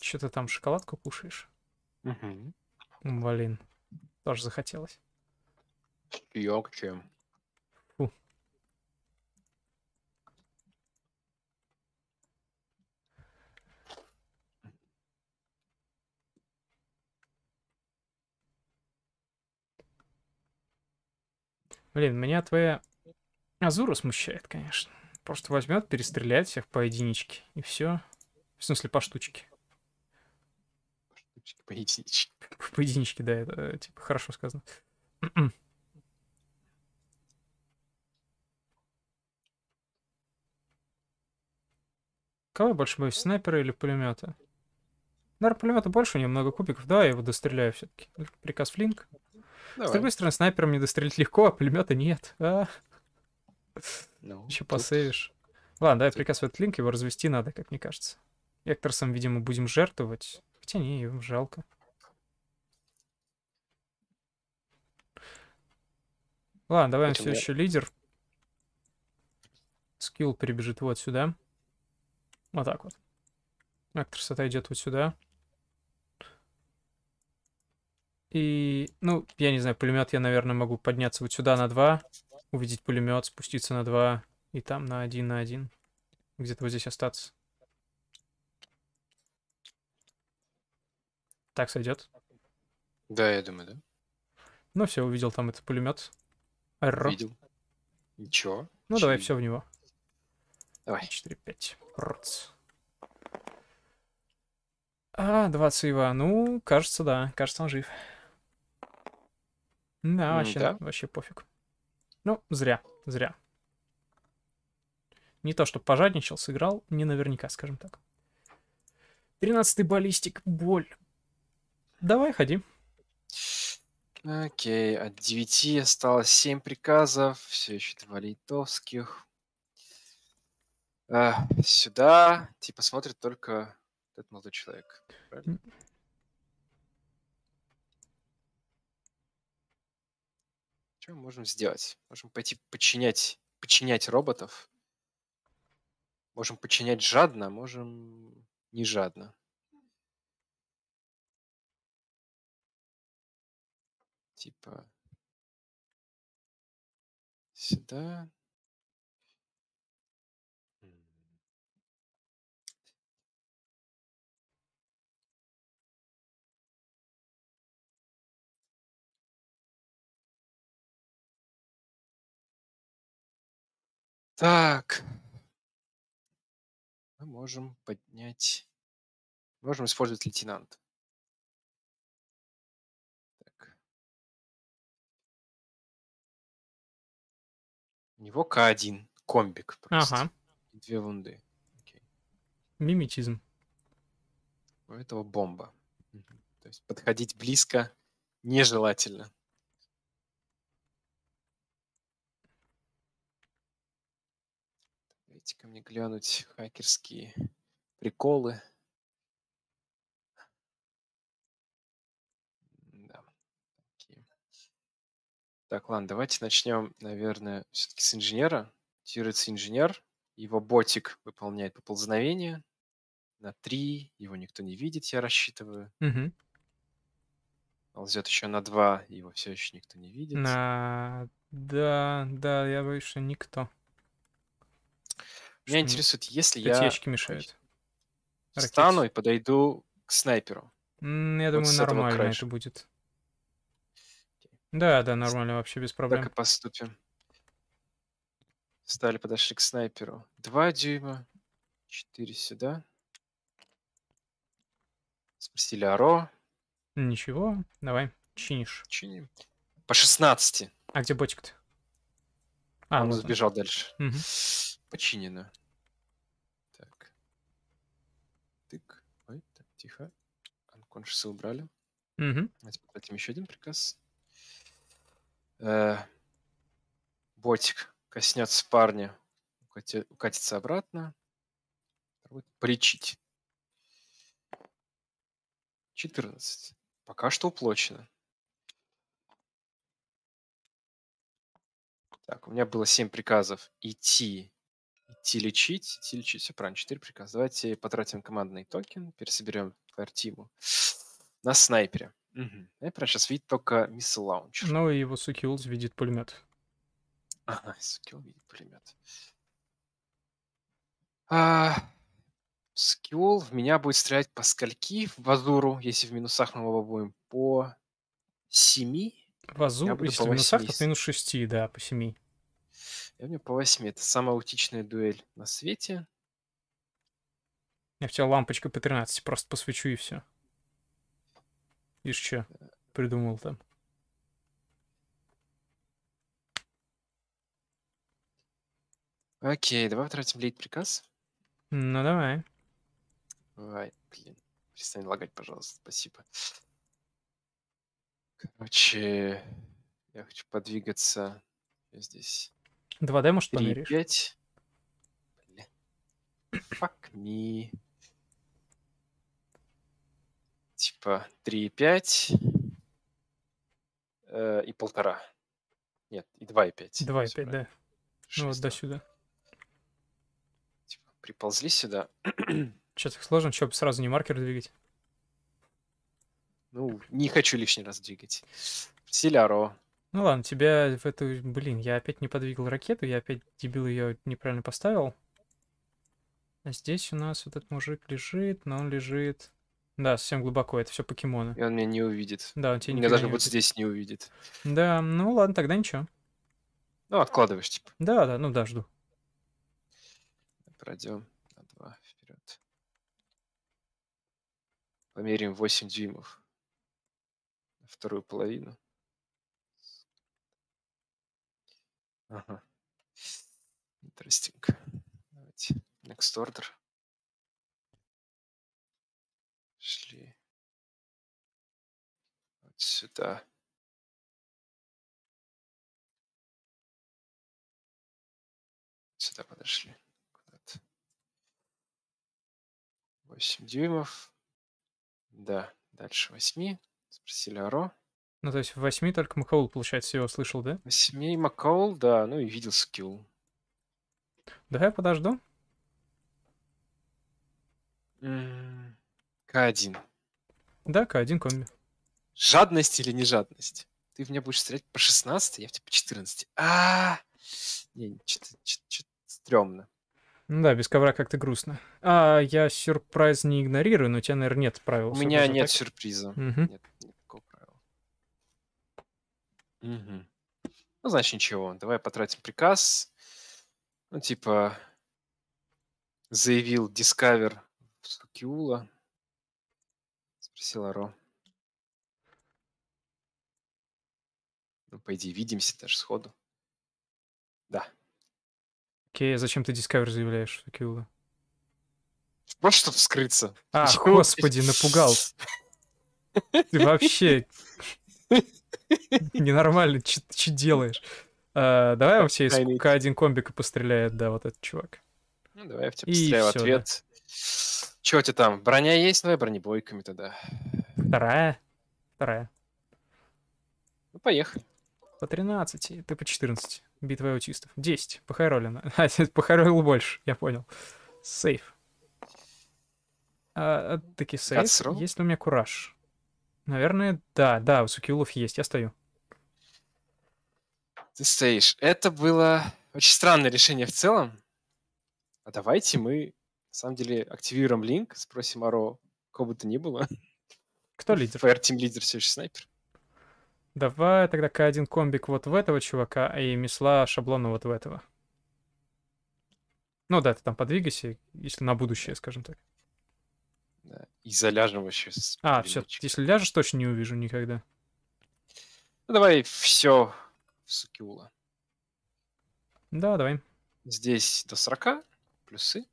A: ты там шоколадку кушаешь? Угу. Блин, тоже захотелось.
B: Я чем?
A: Блин, меня твоя Азура смущает, конечно. Просто возьмет, перестреляет всех по единичке, и все. В смысле, по штучке.
B: По штучке, по единичке.
A: По единичке, да, это э, типа хорошо сказано. М-м. Кого я больше боюсь, снайпера или пулемета? Наверное, пулемета больше, у него много кубиков. Да, я его достреляю все-таки. Приказ Флинк. Давай. С другой стороны, снайпера мне дострелить легко, а пулемета нет. А? No, ну, Еще тут... посейвишь. Ладно, давай приказ в этот линк, его развести надо, как мне кажется. Экторсом, видимо, будем жертвовать. Хотя не, его жалко. Ладно, давай он все еще лидер. Скилл перебежит вот сюда. Вот так вот. Актрис отойдет вот сюда. И, ну, я не знаю, пулемет я, наверное, могу подняться вот сюда на 2, увидеть пулемет, спуститься на 2 и там на 1, на 1. Где-то вот здесь остаться. Так сойдет?
B: Да, я думаю, да.
A: Ну все, увидел там этот пулемет. Р. Видел. Ничего. Ну Чего? давай все в него. Давай. 4, 5. Роц. А, 20 Ива. Ну, кажется, да. Кажется, он жив. Да, вообще, да? вообще пофиг. Ну, зря, зря. Не то, чтобы пожадничал, сыграл, не наверняка, скажем так. Тринадцатый баллистик, боль. Давай, ходи.
B: Окей, от 9 осталось 7 приказов, все еще два литовских. Э, сюда, типа, смотрит только этот молодой человек. Что мы можем сделать? Можем пойти подчинять, подчинять роботов. Можем подчинять жадно, а можем не жадно. Типа сюда. Так. Мы можем поднять... Можем использовать лейтенант. Так. У него К1. Комбик просто. Ага. Две вунды. Окей.
A: Мимичизм.
B: У этого бомба. То есть подходить близко нежелательно. дайте ко мне глянуть хакерские приколы. Да. Так, ладно, давайте начнем, наверное, все-таки с инженера. Тируется инженер, его ботик выполняет поползновение на 3, его никто не видит, я рассчитываю. Угу. Mm -hmm. еще на 2, его все еще никто не
A: видит. На... Да, да, я боюсь, что никто.
B: Меня интересует, если я... ящики мешают. Встану и подойду к снайперу.
A: Я Вот думаю, нормально края. это будет. Да, да, нормально, вообще без проблем. Так
B: и поступим. Стали, подошли к снайперу. Два дюйма. Четыре сюда. Спросили Аро.
A: Ничего, давай, чинишь. Чиним. По 16. А где ботик-то? А, А, он ну, сбежал дальше. Мгм.
B: Починено. Тихо. Unconscious убрали. Угу. Давайте потратим еще один приказ. Э Ботик коснется парня, укати укатится обратно. Второй причить. 14. Пока что уплочено. Так, у меня было 7 приказов. Идти, идти лечить, идти лечить. Все правильно, 4 приказа. Давайте потратим командный токен, пересоберем квартиру на снайпере. Угу. Снайпер сейчас видит только миссил лаунчер.
A: Ну и его суки видит пулемет.
B: Ага, скилл видит пулемет. А, скилл в меня будет стрелять по скольки в Вазуру, если в минусах мы его будем по 7. Вазу, если в минусах,
A: то минус 6, да, по 7.
B: Я у нем по 8. Это самая аутичная дуэль на свете.
A: Я хотел лампочкой по 13 просто посвечу и все. Ишь, что э, придумал там.
B: Окей, давай тратим лейт приказ.
A: Ну, давай.
B: Давай, блин. Перестань лагать, пожалуйста, спасибо. Короче, я хочу подвигаться здесь.
A: Два d может, померишь?
B: 5. Блин. Fuck me. Типа 3,5 э, и полтора. Нет, и 2,5. 2,5,
A: да. Ну вот до сюда.
B: Типа, приползли сюда.
A: Что так сложно? Что, сразу не маркер двигать?
B: Ну, не хочу лишний раз двигать. Селяро.
A: Ну ладно, тебя в эту... Блин, я опять не подвигал ракету, я опять, дебил, ее неправильно поставил. А здесь у нас вот этот мужик лежит, но он лежит... Да, совсем глубоко, это все покемоны. И он меня не увидит. Да, он тебя меня даже не вот здесь не увидит. Да, ну ладно, тогда ничего. Ну, откладываешь, типа. Да, да, ну да, жду.
B: Пройдем на два вперед. Померим 8 дюймов. Вторую половину. Ага. Interesting. Давайте. Next order. Шли. Вот сюда. Сюда подошли. Куда-то. 8 дюймов. Да, дальше 8. Спросили Аро.
A: Ну, то есть в восьми только Макаул, получается, его слышал, да? восьми
B: Макаул, да, ну и видел скилл.
A: Давай я подожду.
B: К1.
A: Да, К1 комби.
B: Жадность или не жадность? Ты в меня будешь стрелять по 16, я в тебя по 14. А, -а, -а! Не, что-то стрёмно.
A: Ну да, без ковра как-то грустно. А я сюрприз не игнорирую, но у тебя, наверное, нет правил. У меня нет атаки.
B: сюрприза. Угу. Нет, Мгм. Ну, значит, ничего. Давай потратим приказ. Ну, типа, заявил Discover в Сукиула. Спросил Ро. Ну, по идее, видимся даже сходу.
A: Да. Окей, а зачем ты Discover заявляешь, в Акиула?
B: Просто чтобы скрыться. А, Чего? господи, напугал.
A: Ты вообще... Ненормально, что делаешь? Э, давай во все из К1 комбика постреляет, да, вот этот чувак. Ну, давай я в тебя постреляю в ответ.
B: Че у тебя там? Броня есть? Давай бронебойками тогда.
A: Вторая? Вторая. Ну, поехали. По 13, ты по 14. Битва аутистов. 10. Похайролина. А, похайролил больше, я понял. Сейф. А, а- таки сейф. Если у меня кураж. Наверное, да, да, высокий улов есть, я стою. Ты
B: стоишь. Это было очень странное решение в целом. А давайте мы, на самом деле, активируем линк, спросим Аро, кого бы то ни было. Кто лидер? Фаер тим лидер все еще снайпер.
A: Давай тогда К1 комбик вот в этого чувака, и Месла шаблона вот в этого. Ну да, ты там подвигайся, если на будущее, скажем так.
B: Да. И заляжем вообще. А, все,
A: если ляжешь, точно не увижу никогда.
B: Ну, давай все в Сукиула. Да, давай. Здесь до 40, плюсы.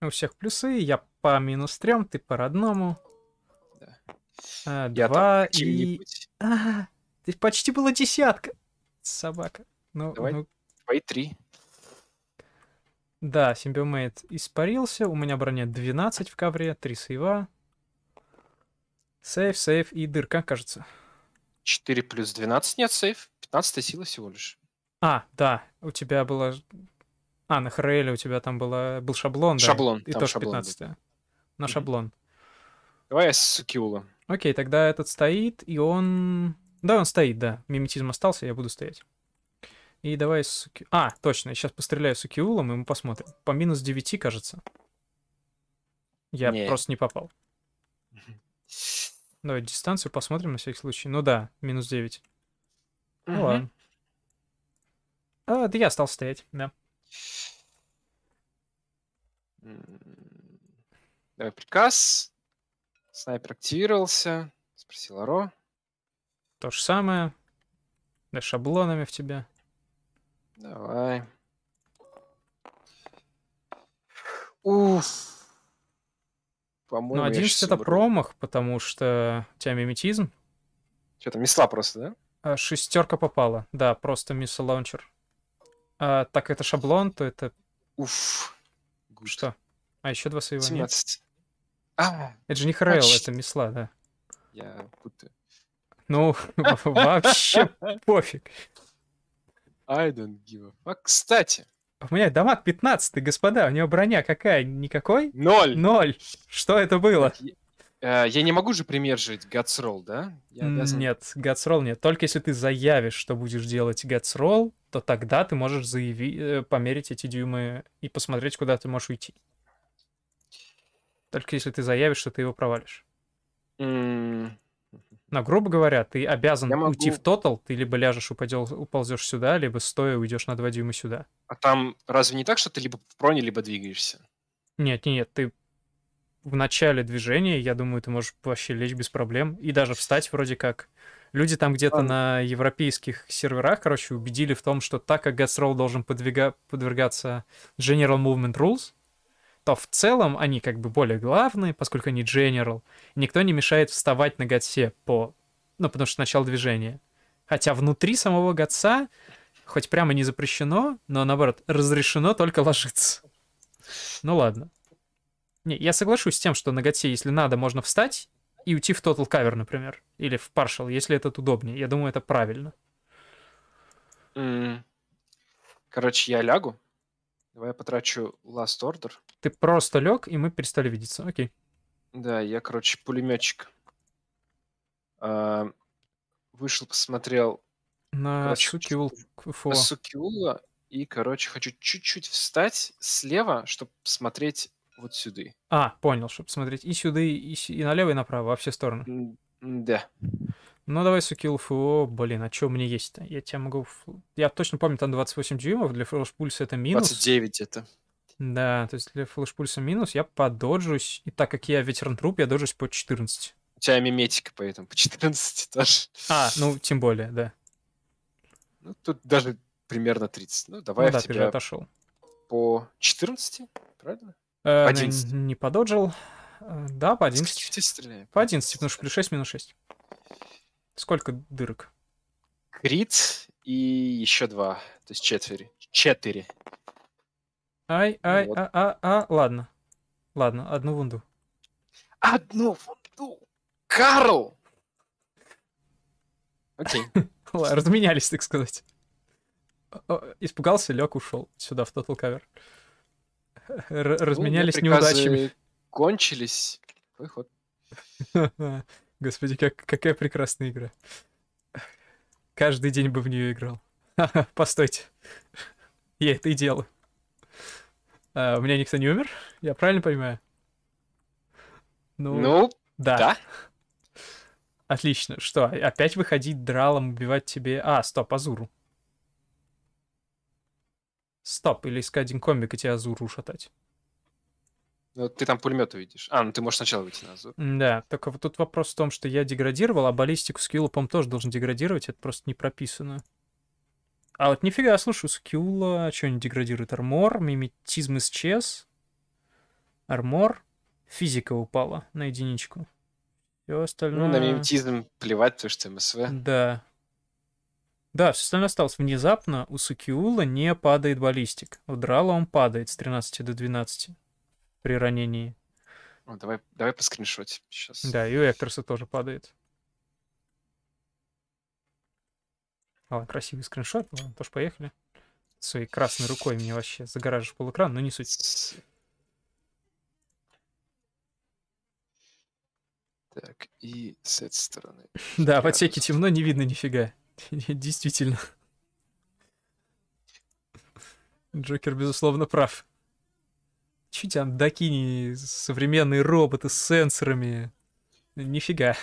A: У всех плюсы, я по минус 3, ты по родному. Да. А, я два и... А, ты почти была десятка. Собака. Ну, Давай, ну... твои три. Да, симбиомейт испарился. У меня броня 12 в ковре, 3 сейва. Сейв, сейв и дырка, кажется.
B: 4 плюс 12 нет сейв. 15 сила всего лишь.
A: А, да, у тебя было... А, на Хрейле у тебя там было... был шаблон, шаблон да? И тоже шаблон 15 На mm-hmm. шаблон.
B: Давай я с Киула.
A: Окей, тогда этот стоит, и он... Да, он стоит, да. Миметизм остался, я буду стоять. И давай с... А, точно, я сейчас постреляю с Укиулом, и мы посмотрим. По минус 9, кажется. Я Нет. просто не попал. Давай дистанцию посмотрим на всякий случай. Ну да, минус 9. Угу. Ну ладно. А, да я стал стоять, да.
B: Давай приказ. Снайпер активировался.
A: Спросил Аро. То же самое. Да шаблонами в тебя.
B: Давай.
A: Уф.
B: Ну, По-моему, Ну, один 11 это
A: промах, потому что у тебя миметизм. Что там, мисла просто, да? А, шестерка попала. Да, просто мисса лаунчер. А, так это шаблон, то это... Уф. Good. Что? А еще два своего 17. Нет. А, это же не Хрейл, это мисла, да.
B: Я путаю.
A: Ну, вообще пофиг. I don't give a fuck. Кстати. У меня дамаг 15 господа. У него броня какая? Никакой? Ноль. Ноль. Что это было?
B: Э, я, не могу же примерживать Гатсролл, да? обязан...
A: Нет, Гатсролл нет. Только если ты заявишь, что будешь делать Гатсролл, то тогда ты можешь заяви... Э, померить эти дюймы и посмотреть, куда ты можешь уйти. Только если ты заявишь, что ты его провалишь. Ну, грубо говоря, ты обязан могу... уйти в тотал, ты либо ляжешь, упадел, уползешь сюда, либо стоя уйдешь на 2 дюйма сюда.
B: А там разве не так, что ты либо в проне, либо двигаешься?
A: Нет, нет, нет, ты в начале движения, я думаю, ты можешь вообще лечь без проблем и даже встать вроде как. Люди там где-то а... на европейских серверах, короче, убедили в том, что так как Gatsroll должен подвига... подвергаться General Movement Rules, то в целом они как бы более главные, поскольку они general. Никто не мешает вставать на гатсе по... Ну, потому что начало движения. Хотя внутри самого гатса, хоть прямо не запрещено, но наоборот, разрешено только ложиться. Ну ладно. Не, я соглашусь с тем, что на гатсе, если надо, можно встать и уйти в total cover, например. Или в partial, если это удобнее. Я думаю, это правильно.
B: Короче, я лягу. Давай я потрачу last order.
A: Ты просто лег, и мы перестали видеться. Окей.
B: Да, я, короче, пулеметчик. А, вышел, посмотрел. На
A: Сукиула.
B: И, короче, хочу чуть-чуть встать слева, чтобы посмотреть вот сюда.
A: А, понял, чтобы посмотреть и сюда, и, и налево, и направо, во все стороны. Да. Ну, давай, суки, ЛФО. Блин, а что мне есть-то? Я тебя могу... Я точно помню, там 28 дюймов. Для флешпульса это минус. 29 это. Да, то есть для флешпульса минус. Я пододжусь. И так как я ветеран труп, я доджусь по 14.
B: У тебя миметика, поэтому по
A: 14 тоже. А, ну, тем более, да.
B: Ну, тут даже примерно 30. Ну, давай ну, да, тебя отошел. По 14, правильно?
A: Э, по 11. Не, не пододжил. Э, да, по 11. По 11, по 11 потому что плюс 6, минус 6. Сколько дырок?
B: Крит и еще два. То есть четыре. Четыре.
A: Ай, ну ай, вот. а, а, а, ладно. Ладно, одну вунду. Одну вунду! Карл! Окей. Разменялись, так сказать. Испугался, лег, ушел сюда, в Total Cover. Ну, разменялись неудачами.
B: Кончились. Выход.
A: Господи, как, какая прекрасная игра. Каждый день бы в нее играл. постойте. Я это и делаю. А, у меня никто не умер, я правильно понимаю? Ну, ну да. да. Отлично. Что, опять выходить дралом, убивать тебе... А, стоп, Азуру. Стоп, или искать один комик и тебя Азуру ушатать.
B: Ну, ты там пулемет увидишь. А, ну ты можешь сначала выйти на Азур. Да,
A: только вот тут вопрос в том, что я деградировал, а баллистику скилла, по-моему, тоже должен деградировать, это просто не прописано. А вот нифига, слушаю, скилла, что они деградируют? Армор, миметизм исчез, армор, физика упала на единичку. Все ну, остальное... Ну, на
B: миметизм плевать, потому что МСВ.
A: Да. Да, все остальное осталось. Внезапно у Сукиула не падает баллистик. У Драла он падает с 13 до 12 при ранении.
B: О, давай, давай поскриншотим сейчас. Да,
A: и у Экторса тоже падает. О, красивый скриншот, ладно, ну, тоже поехали. Своей красной рукой мне вообще загораживаешь полэкран, но не суть.
B: Так, и с этой
A: стороны. Да, в отсеке темно, не видно нифига. Действительно. Джокер, безусловно, прав. Чуть там докини современные роботы с сенсорами. Нифига.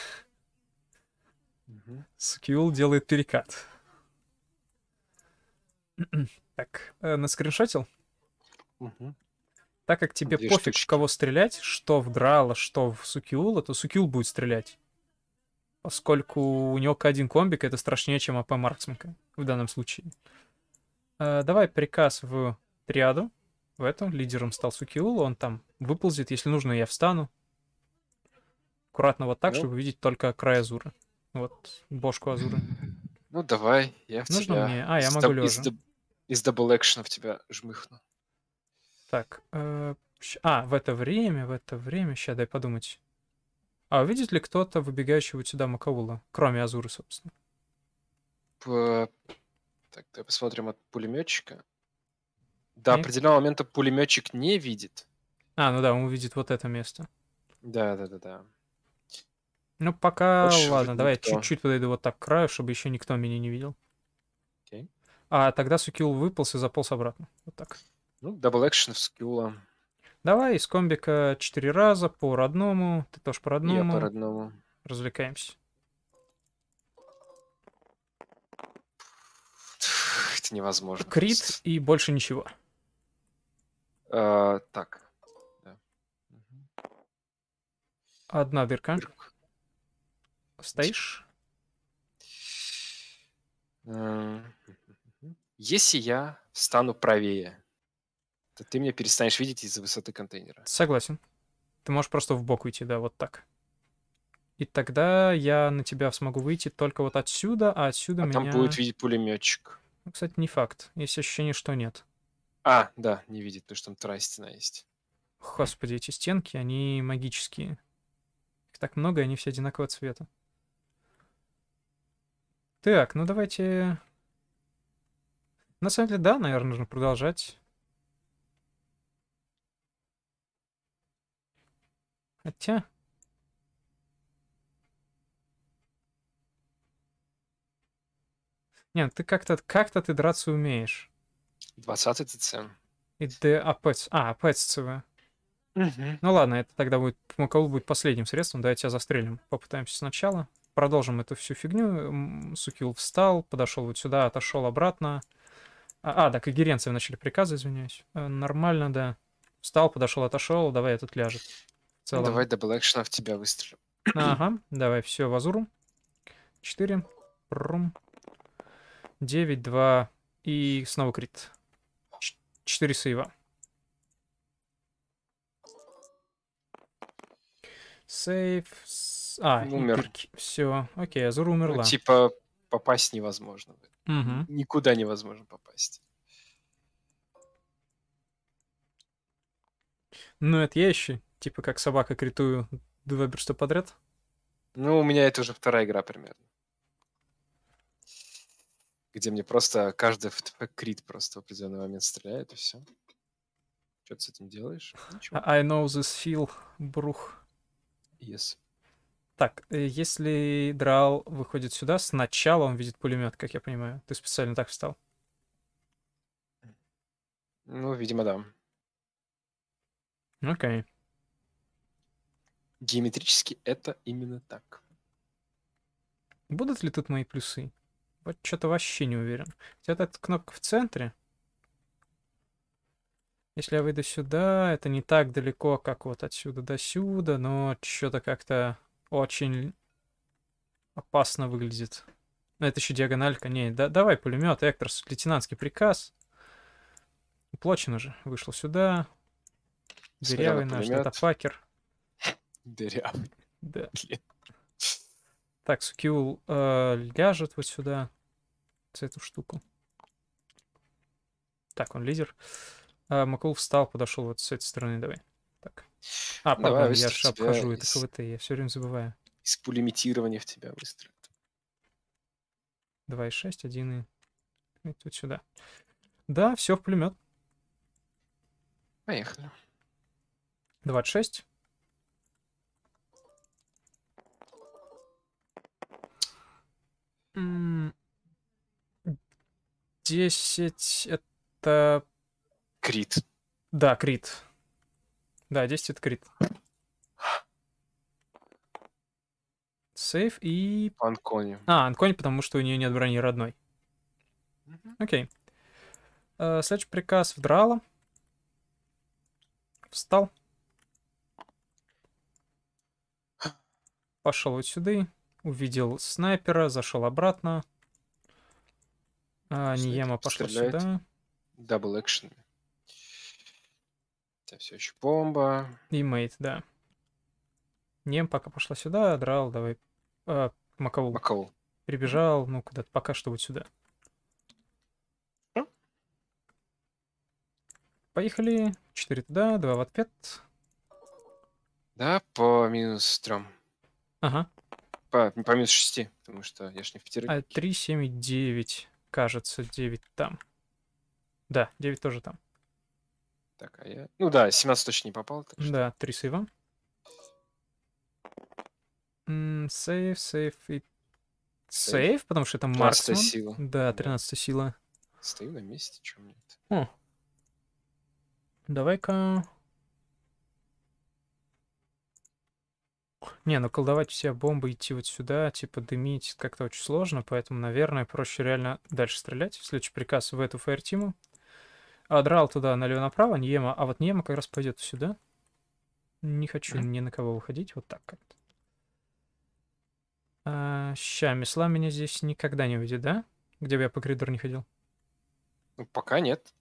A: Угу. Скилл делает перекат. Так, э, наскриншотил? Так как тебе Две пофиг, штучки. кого стрелять, что в Драла, что в Сукиула, то Сукиул будет стрелять. Поскольку у него К1 комбик, это страшнее, чем АП Марксманка в данном случае. Э, давай приказ в триаду в этом. Лидером стал Сукиула, он там выползет. Если нужно, я встану. Аккуратно вот так, ну. чтобы видеть только край Азура. Вот, бошку Азура. Ну давай, я в Нужно тебя... мне? А, я могу лежа. Из, даб...
B: из дабл экшена в тебя жмыхну.
A: Так, э... а, в это время, в это время, сейчас дай подумать. А видит ли кто-то выбегающего сюда Макаула, кроме Азуры, собственно?
B: По... Так, давай посмотрим от пулеметчика. До определенного момента пулеметчик не видит.
A: А, ну да, он увидит вот это место.
B: Да, да, да, да.
A: Ну, пока, Больше ладно, давай никто. я чуть-чуть подойду вот так к краю, чтобы еще никто меня не видел. Окей. А тогда Сукил выполз и заполз обратно. Вот так.
B: Ну, дабл экшен в Сукила.
A: Давай, из комбика четыре раза, по родному, ты тоже по родному. Я по родному. Развлекаемся.
B: Это невозможно.
A: Крит и больше ничего.
B: А, так.
A: Одна дырка. Дырк. Стоишь?
B: Э, Если я стану правее, то ты меня перестанешь видеть из-за высоты контейнера.
A: Согласен. Ты можешь просто в бок уйти, да, вот так. И тогда я на тебя смогу выйти только вот отсюда, а отсюда а меня... там будет
B: видеть пулеметчик.
A: Ну, кстати, не факт. Есть ощущение, что нет.
B: А, да, не видит, потому что там вторая стена есть.
A: Господи, эти стенки, они магические. Их так много, они все одинакового цвета. Так, ну давайте... На самом деле, да, наверное, нужно продолжать. Хотя... Нет, ну ты как-то как-то ты драться умеешь.
B: 20 ЦЦ.
A: И Д АПЦ. А, АПЦ ЦВ. Угу. Ну ладно, это тогда будет, Макаул будет последним средством, давай тебя застрелим. Попытаемся сначала. Продолжим эту всю фигню. Сукил встал, подошел вот сюда, отошел обратно. А, а да, когеренция начали приказы, извиняюсь. Э, нормально, да. Встал, подошел, отошел, давай этот ляжет. целом. Давай
B: дабл экшена в тебя выстрелим. Ага,
A: давай, все, Вазуру. 4. Прум. 9, 2. И снова крит. 4 сейва.
B: Сейв. А, умер. Пирки. Все, окей, Азур ну, умерла. Ну, типа попасть невозможно. Угу. Никуда невозможно попасть.
A: Ну, это я еще, типа, как собака критую два берста подряд.
B: Ну, у меня это уже вторая игра примерно где мне просто каждый крит просто в определенный момент стреляет, и все. Что ты с этим делаешь? Ничего. А,
A: I know this feel, брух. Yes. Так, э, если Драл выходит сюда, сначала он видит пулемет, как я понимаю. Ты специально так встал?
B: Ну, видимо, да. Окей. Okay. Геометрически это именно так.
A: Будут ли тут мои плюсы? Вот что-то вообще не уверен. Хотя эта кнопка в центре. Если я выйду сюда, это не так далеко, как вот отсюда до сюда, но что-то как-то очень опасно выглядит. Но это еще диагональка. Не, да, давай пулемет, Экторс, лейтенантский приказ. Плочин уже вышел сюда. Дырявый Смотрел наш датапакер.
B: Дырявый.
A: Да. Блин. Так, скилл э, ляжет вот сюда, с эту штуку. Так, он лидер. Э, Макул встал, подошел вот с этой стороны, давай. Так. А, пардон, ну, давай, я же обхожу, это из... КВТ, я все время забываю.
B: Из пулеметирования в тебя выстрелит.
A: 2,6, 1 и... и тут сюда. Да, все в пулемет. Поехали. 26. 10 это... Крит. Да, крит. Да, 10 это крит. Сейф и... Анкони. А, Анкони, потому что у нее нет брони родной. Окей. Okay. Э, следующий приказ вдрала. Встал. Пошел вот сюда. Увидел снайпера, зашел обратно. А, Ниема пошла сюда.
B: Дабл экшен. Это все еще бомба.
A: И мейт, да. Нем пока пошла сюда, драл, давай. А, Макаул. Макаул. Прибежал, ну куда-то пока что вот сюда. Поехали. 4 туда, 2 в ответ.
B: Да, по минус трем. Ага. По, по минус 6, потому что я ж не в пятерке. А
A: 3, 7 и 9, кажется, 9 там. Да, 9 тоже там.
B: Так, а я... Ну да, 17 точно не попал.
A: Так что... Да, 3 сейва. М -м, сейв, сейв и... Сейв, потому что это марксман. сила. Да, 13 да. сила.
B: Стою на месте, что мне
A: это? Давай-ка... Не, ну колдовать все бомбы, идти вот сюда, типа дымить, как-то очень сложно, поэтому, наверное, проще реально дальше стрелять. Следующий приказ в эту фаертиму. А, драл туда налево-направо, Ниема, а вот Ниема как раз пойдет сюда. Не хочу ни на кого выходить, вот так как-то. А, ща, Месла меня здесь никогда не увидит, да? Где бы я по коридору не ходил?
B: Ну, пока нет.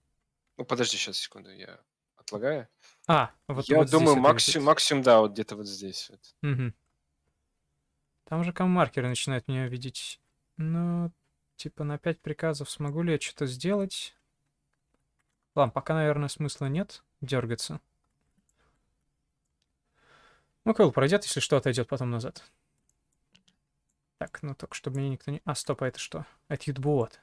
B: Ну, подожди сейчас секунду, я отлагаю. А, вот Я вот думаю, здесь максимум, максимум, да, вот где-то вот здесь. Вот.
A: Угу. Там же маркеры начинают меня видеть. Ну, типа на 5 приказов смогу ли я что-то сделать? Ладно, пока, наверное, смысла нет дергаться. Ну, Кэл пройдет, если что, отойдет потом назад. Так, ну только чтобы меня никто не... А, стоп, а это что? Это ютбот.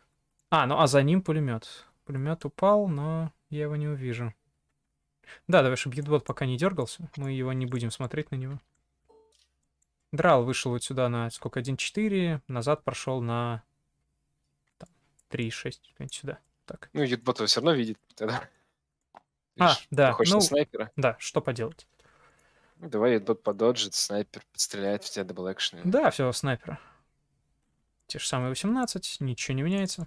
A: А, ну а за ним пулемет. Пулемет упал, но я его не увижу. Да, давай, чтобы Гидбот пока не дергался. Мы его не будем смотреть на него. Драл вышел вот сюда на сколько? 1.4. Назад прошел на 3.6. Сюда.
B: Так. Ну, Гидбот его все равно видит тогда.
A: А, Видишь, да. Хочешь ну,
B: снайпера? Да,
A: что поделать.
B: Ну, давай Гидбот пододжит, снайпер подстреляет в тебя дабл экшен. Да, все,
A: снайпера. Те же самые 18, ничего не меняется.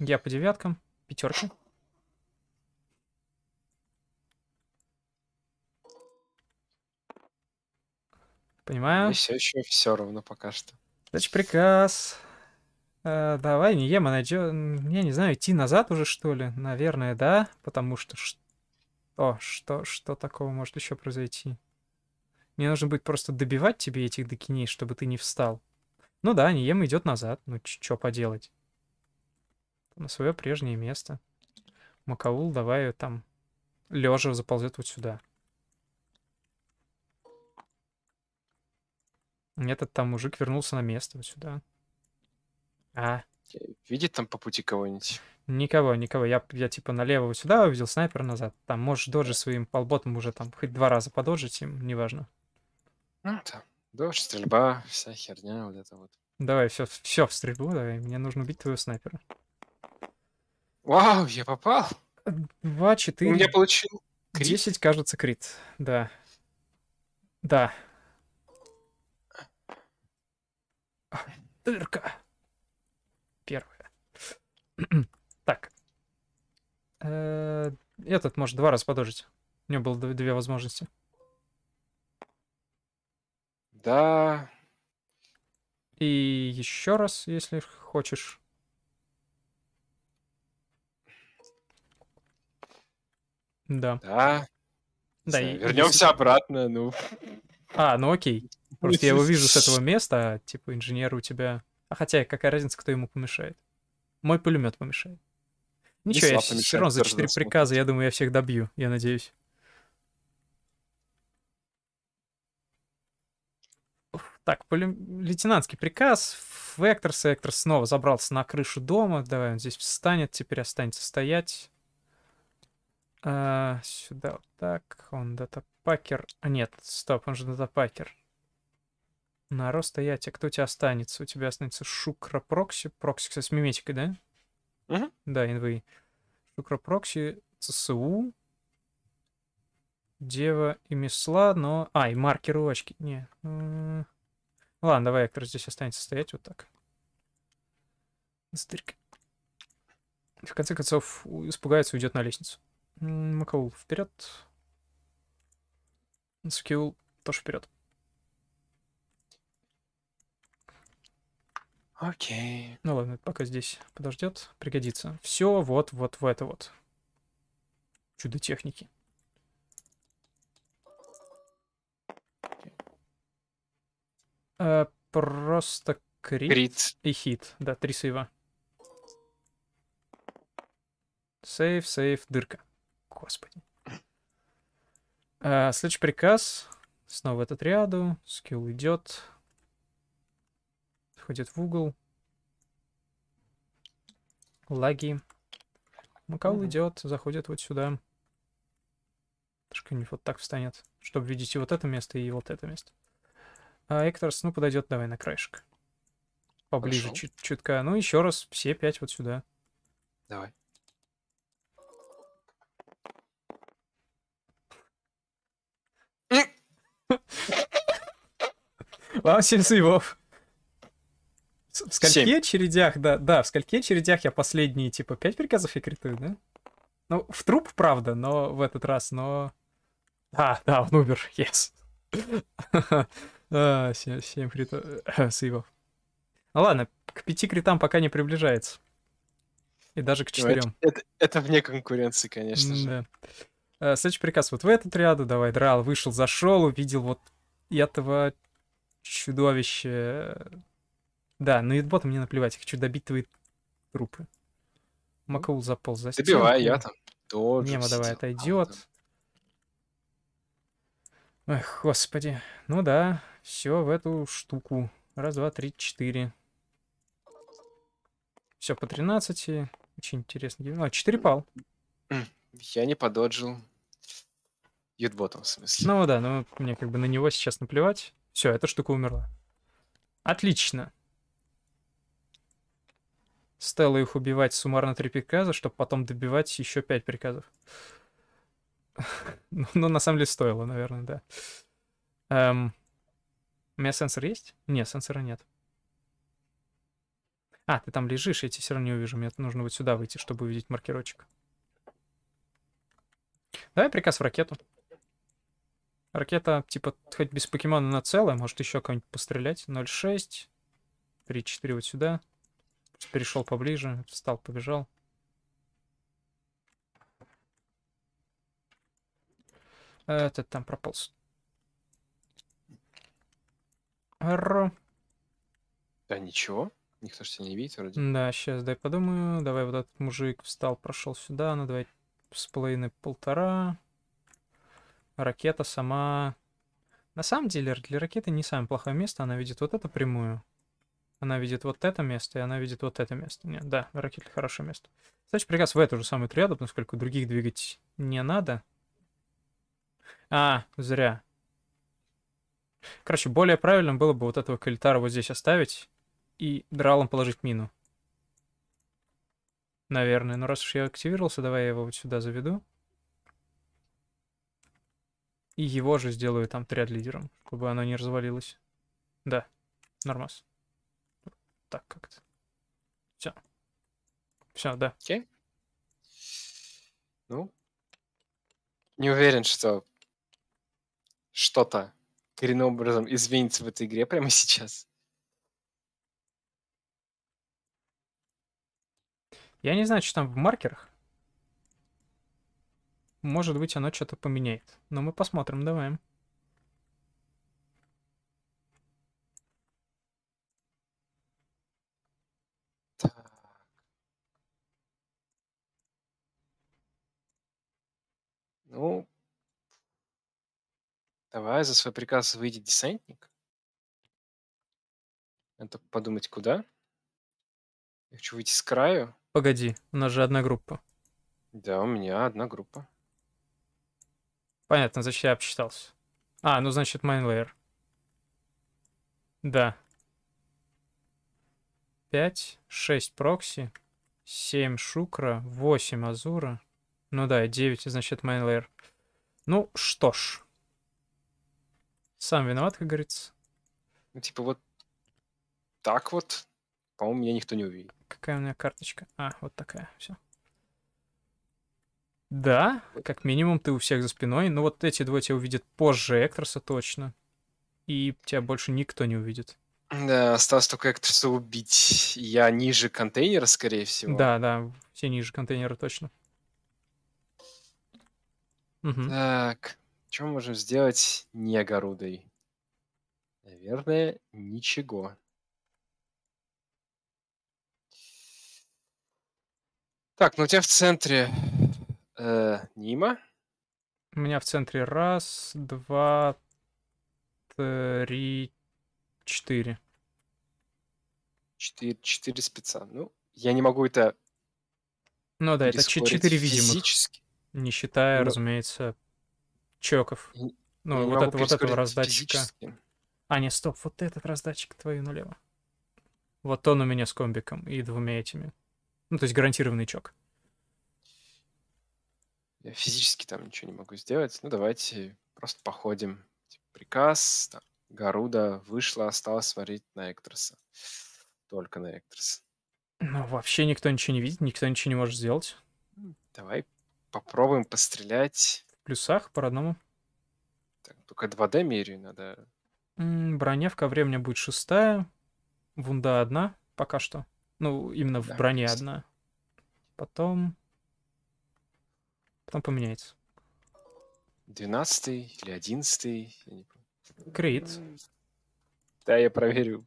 A: Я по девяткам, пятерки. Понимаю? Мне все
B: еще все равно пока что.
A: Значит, приказ. Э, давай, не ем, а найдем. Я не знаю, идти назад уже, что ли? Наверное, да. Потому что что, что, что такого может еще произойти? Мне нужно будет просто добивать тебе этих докиней, чтобы ты не встал. Ну да, Нием идет назад. Ну что поделать? На свое прежнее место. Макаул, давай э, там лежа заползет вот сюда. Этот там мужик вернулся на место вот сюда. А.
B: Видит там по пути кого-нибудь?
A: Никого, никого. Я, я типа налево вот сюда увидел, снайпер назад. Там можешь дожи своим полботом уже там хоть два раза подожить им, неважно.
B: Ну, там дождь, стрельба, вся херня вот это вот.
A: Давай, все, все в стрельбу, давай. Мне нужно убить твоего снайпера.
B: Вау, я попал.
A: Два, четыре. У меня получил Десять, кажется, крит, да. Да, Дырка. Первая. так. Э, этот может два раза подожить. У него было две возможности. Да. И еще раз, если хочешь. Да. Да. Да. И... Вернемся
B: обратно, ну.
A: А, ну окей. Просто я его вижу с этого места, а типа инженер у тебя... А хотя какая разница, кто ему помешает? Мой пулемет помешает.
B: Ничего, я все равно за четыре приказа,
A: я думаю, я всех добью, я надеюсь. Так, пулем... лейтенантский приказ. Вектор, Сектор снова забрался на крышу дома. Давай он здесь встанет, теперь останется стоять. А, сюда вот так. Он датапакер. А, нет, стоп, он же датапакер. На стоять, а кто у тебя останется? У тебя останется Шукра Прокси. Прокси, кстати, с миметикой, да? Угу. Да, НВИ. Шукра Прокси, ЦСУ, Дева и Месла, но... А, и маркер очки. Не. Ну, ладно, давай Эктор здесь останется стоять вот так. Стырка. В конце концов, испугается и уйдет на лестницу. Макаул вперед. Скилл тоже вперед. Окей. Ну ладно, пока здесь подождет, пригодится. Все вот, вот в это вот. Чудо техники. Э, просто крит, крит и хит. Да, три сейва. Сейв, сейв, дырка. Господи. Э, следующий приказ. Снова этот ряду. Скилл идет ходит в угол. Лаги. Макаул mm-hmm. идет, заходит вот сюда. не вот так встанет, чтобы видеть и вот это место, и вот это место. А Экторс, ну, подойдет давай на краешек. Поближе чуть чутка. Ну, еще раз, все пять вот сюда. Давай. Вам 7 сейвов в скольких 7. да, да, в скольких чередях я последние, типа, пять приказов я критую, да? Ну, в труп, правда, но в этот раз, но... А, да, он умер, yes. А, семь 7 критов, э, сейвов. Ну ладно, к пяти критам пока не приближается. И даже к четырем. Ну,
B: это, это, это вне конкуренции, конечно же.
A: Да. Э, следующий приказ вот в этот ряду. Давай, драл, вышел, зашел, увидел вот этого чудовища да, но ютбота мне наплевать, я хочу добить твои трупы. Макаул заполз за стену. Добивай, я там тоже. Нема давай отойдет. Эх, господи. Ну да, все в эту штуку. Раз, два, три, четыре. Все по 13. Очень интересно. Ну, а 4 пал.
B: Я не пододжил. Ютботом, в смысле. Ну
A: да, но ну, мне как бы на него сейчас наплевать. Все, эта штука умерла. Отлично. Стелла их убивать суммарно три приказа, чтобы потом добивать еще пять приказов. Ну, ну, на самом деле, стоило, наверное, да. Эм, у меня сенсор есть? Нет, сенсора нет. А, ты там лежишь, я тебя все равно не увижу. Мне нужно вот сюда выйти, чтобы увидеть маркерочек. Давай приказ в ракету. Ракета, типа, хоть без покемона на целое, может еще кого-нибудь пострелять. 0,6. 3-4 вот сюда. Перешел поближе, встал, побежал. Этот там прополз. Р.
B: Да ничего. Никто же тебя не видит вроде. Да,
A: сейчас дай подумаю. Давай вот этот мужик встал, прошел сюда. Ну давай с половиной полтора. Ракета сама... На самом деле для ракеты не самое плохое место. Она видит вот это прямую. Она видит вот это место, и она видит вот это место. Нет, да, ракеты хорошее место. Значит, приказ в эту же самую триаду, поскольку других двигать не надо. А, зря. Короче, более правильным было бы вот этого калитара вот здесь оставить и дралом положить мину. Наверное. Но ну, раз уж я активировался, давай я его вот сюда заведу. И его же сделаю там триад лидером, чтобы оно не развалилось. Да, нормас так как-то. Все. Все, да. Окей. Ну,
B: не уверен, что что-то коренным образом изменится в этой игре прямо сейчас.
A: Я не знаю, что там в маркерах. Может быть, оно что-то поменяет. Но мы посмотрим, давай.
B: Ну, давай за свой приказ выйдет десантник. Надо подумать, куда. Я хочу выйти с краю.
A: Погоди, у нас же одна группа.
B: Да, у меня одна группа.
A: Понятно, значит, я обсчитался. А, ну значит, майнлеер. Да. 5, 6 прокси, 7 шукра, 8 азура. Ну да, 9, значит, main layer. Ну, что ж. Сам виноват, как говорится.
B: Ну, типа вот так вот, по-моему, меня никто не увидит.
A: Какая у меня карточка? А, вот такая, все. Да, как минимум ты у всех за спиной. Ну вот эти двое тебя увидят позже Экторса точно. И тебя больше никто не увидит.
B: Да, осталось только Экторса убить. Я ниже контейнера, скорее всего. Да,
A: да, все ниже контейнера точно.
B: Угу. Так, что можем сделать не горудой? Наверное, ничего. Так, ну у тебя в центре э, Нима.
A: У меня в центре раз, два, три, четыре.
B: Четыре, четыре спеца. Ну, я не могу это...
A: Ну да, это четыре видимых. Физически. Не считая, ну, разумеется, чоков. ну, не вот, это, вот этого раздатчика. Физически. А, не, стоп, вот этот раздатчик твою налево. Вот он у меня с комбиком и двумя этими. Ну, то есть гарантированный чок.
B: Я физически там ничего не могу сделать. Ну, давайте просто походим. Типа, приказ. Там, Гаруда вышла, осталось сварить на Эктроса. Только на Эктроса.
A: Ну, вообще никто ничего не видит, никто ничего не может сделать.
B: Давай попробуем пострелять.
A: В плюсах по родному.
B: Так, только 2D меряю, надо...
A: М -м, броня в ковре у меня будет шестая. Вунда одна пока что. Ну, именно в броне просто. одна. Потом... Потом поменяется.
B: Двенадцатый или одиннадцатый, Крит. Да, я проверю.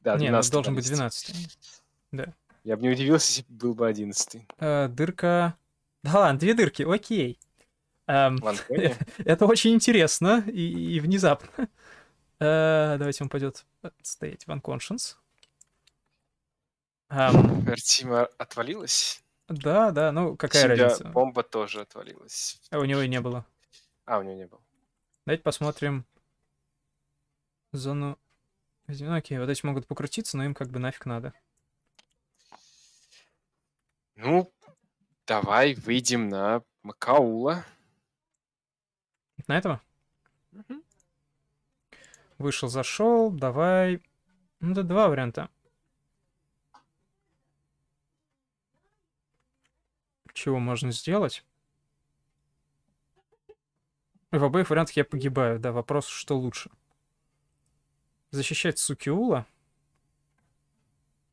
B: Да, Нет, ну, должен 12. быть
A: двенадцатый. Да.
B: Я бы не удивился, если был бы одиннадцатый.
A: Э, дырка да ладно, две дырки, окей. Эм, это очень интересно и, и внезапно. Э, давайте он пойдет э, стоять в unconscious. Эм,
B: Вертима отвалилась?
A: Да, да, ну какая Себя разница.
B: бомба тоже отвалилась. А у него и не было. А, у него не было.
A: Давайте посмотрим зону... Ну, окей, вот эти могут покрутиться, но им как бы нафиг надо.
B: Ну, Давай выйдем на Макаула.
A: На этого? Угу. Вышел, зашел, давай. Ну, это два варианта. Чего можно сделать? В обоих вариантах я погибаю, да, вопрос, что лучше. Защищать Сукиула,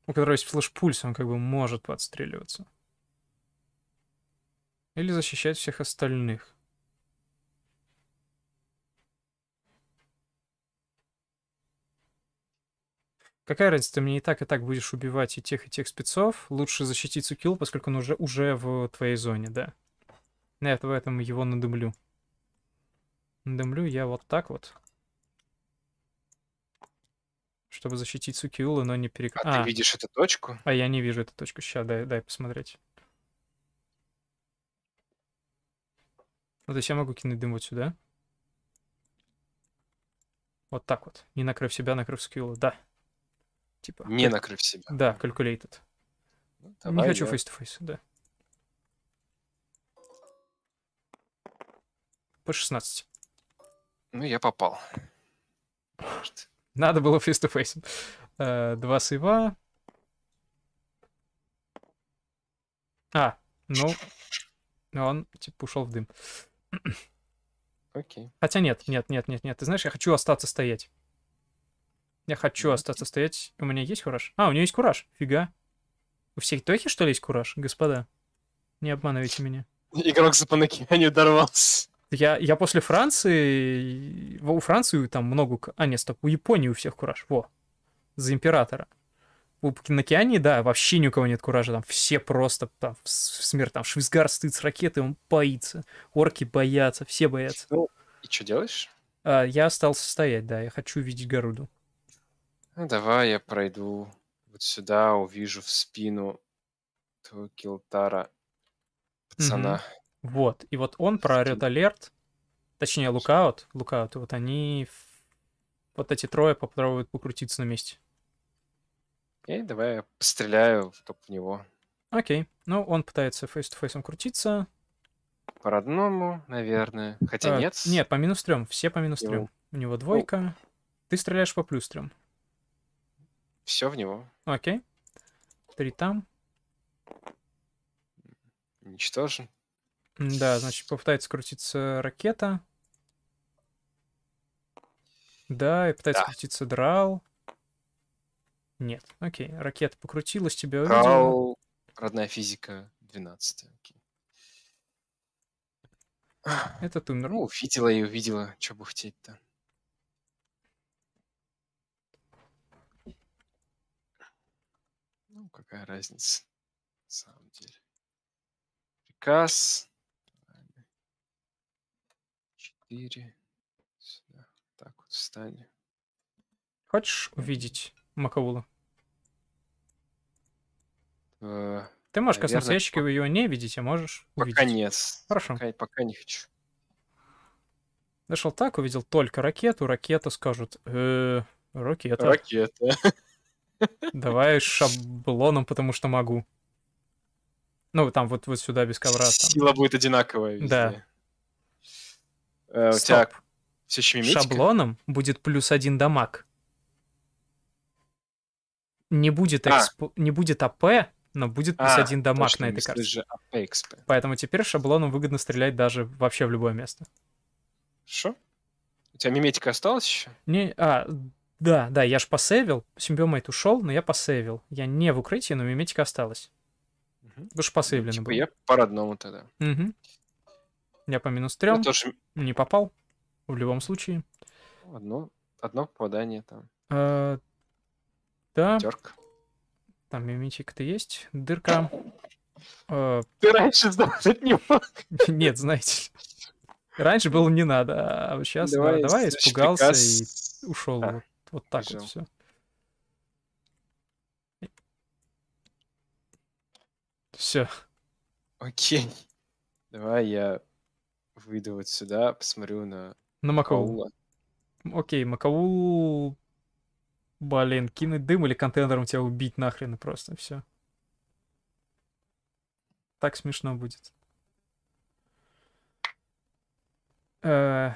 A: у которого есть пульс, он как бы может подстреливаться. Или защищать всех остальных. Какая разница, ты мне и так, и так будешь убивать и тех, и тех спецов. Лучше защитить Сукил, поскольку он уже, уже в твоей зоне, да. На это в этом его надымлю. Надымлю я вот так вот. Чтобы защитить Сукиула, но не перек... А, а, ты видишь эту точку? А я не вижу эту точку. Сейчас, дай, дай посмотреть. Ну, то есть я могу кинуть дым вот сюда. Вот так вот. Не накрыв себя, накрыв скилла. Да. Типа. Не как... накрыв себя. Да, calculated. Ну, Не хочу face-to-face, да. По 16.
B: Ну, я попал.
A: Надо было face-to-face. -face. Э, два сейва. А, ну, он типа ушел в дым. Окей. Хотя нет, нет, нет, нет, нет. Ты знаешь, я хочу остаться стоять. Я хочу остаться стоять. У меня есть кураж? А, у нее есть кураж. Фига. У всех тохи, что ли, есть кураж, господа? Не обманывайте меня.
B: Игрок за Панакиане дорвался.
A: Я, я после Франции... У Франции там много... А, нет, стоп, у Японии у всех кураж. Во. За императора у океане, да, вообще ни у кого нет куража, там все просто там в смерть, там Швизгар стыд с ракеты, он боится, орки боятся, все боятся. Ну,
B: и что делаешь?
A: А, я остался стоять, да, я хочу видеть Горуду.
B: Ну, давай я пройду вот сюда, увижу в спину твою Килтара,
A: пацана. Угу. Вот, и вот он проорет алерт, точнее лукаут, лукаут, и вот они, вот эти трое попробуют покрутиться на месте.
B: И давай я постреляю только в него.
A: Окей. Ну, он пытается фейс-то-фейсом крутиться.
B: По родному, наверное. Хотя а, нет.
A: Нет, по минус трем. Все по минус трем. У него двойка. Ну... Ты стреляешь по плюс трем.
B: Все в него.
A: Окей. Три там.
B: Уничтожен.
A: Да, значит, попытается крутиться ракета. Да, и пытается да. крутиться драл. Нет. Окей. Ракета покрутилась, тебя увидела. Кау...
B: Родная физика 12. Окей. Этот умер. Ну, увидела и увидела. Че бухтеть-то? Ну, какая разница, на самом деле. Приказ. Четыре. Сюда. Так вот встань.
A: Хочешь увидеть Макаула.
B: Э, Ты можешь наверное, коснуться ящика, вы его не видите, а можешь пока увидеть. нет. Хорошо. Пока, пока не хочу.
A: Дошел так, увидел только ракету. Ракета скажут, э, ракета. Ракета. Давай шаблоном, потому что могу. Ну, там вот, вот сюда без ковра. Там. Сила
B: будет одинаковая везде. Да.
A: Э, у Стоп. тебя все еще миметика? Шаблоном будет плюс один дамаг не будет, а. не будет АП, но будет плюс а, один дамаг на этой карте. Же AP, Поэтому теперь шаблоном выгодно стрелять даже вообще в любое место.
B: Что? У тебя миметика осталась еще?
A: Не, а, да, да, я ж посейвил. Симбиомейт ушел, но я посейвил. Я не в укрытии, но миметика осталась. Угу. Вы же посейвлены типа был. я
B: по родному тогда.
A: Угу. Я по минус трем. Тоже... Не попал. В любом случае.
B: Одно, одно попадание там.
A: Э, да. Терк. Там мимичик-то есть. Дырка. Э, Ты раньше знать не мог. Нет, знаете. Раньше было не надо, а сейчас давай, да, давай испугался приказ. и ушел. А, вот, вот так бежал. вот
B: все. Все. Окей. Давай я выйду вот сюда, посмотрю на... На Макаул.
A: Окей, Макаул Блин, кинуть дым или контейнером тебя убить нахрен и просто все. Так смешно будет. Э,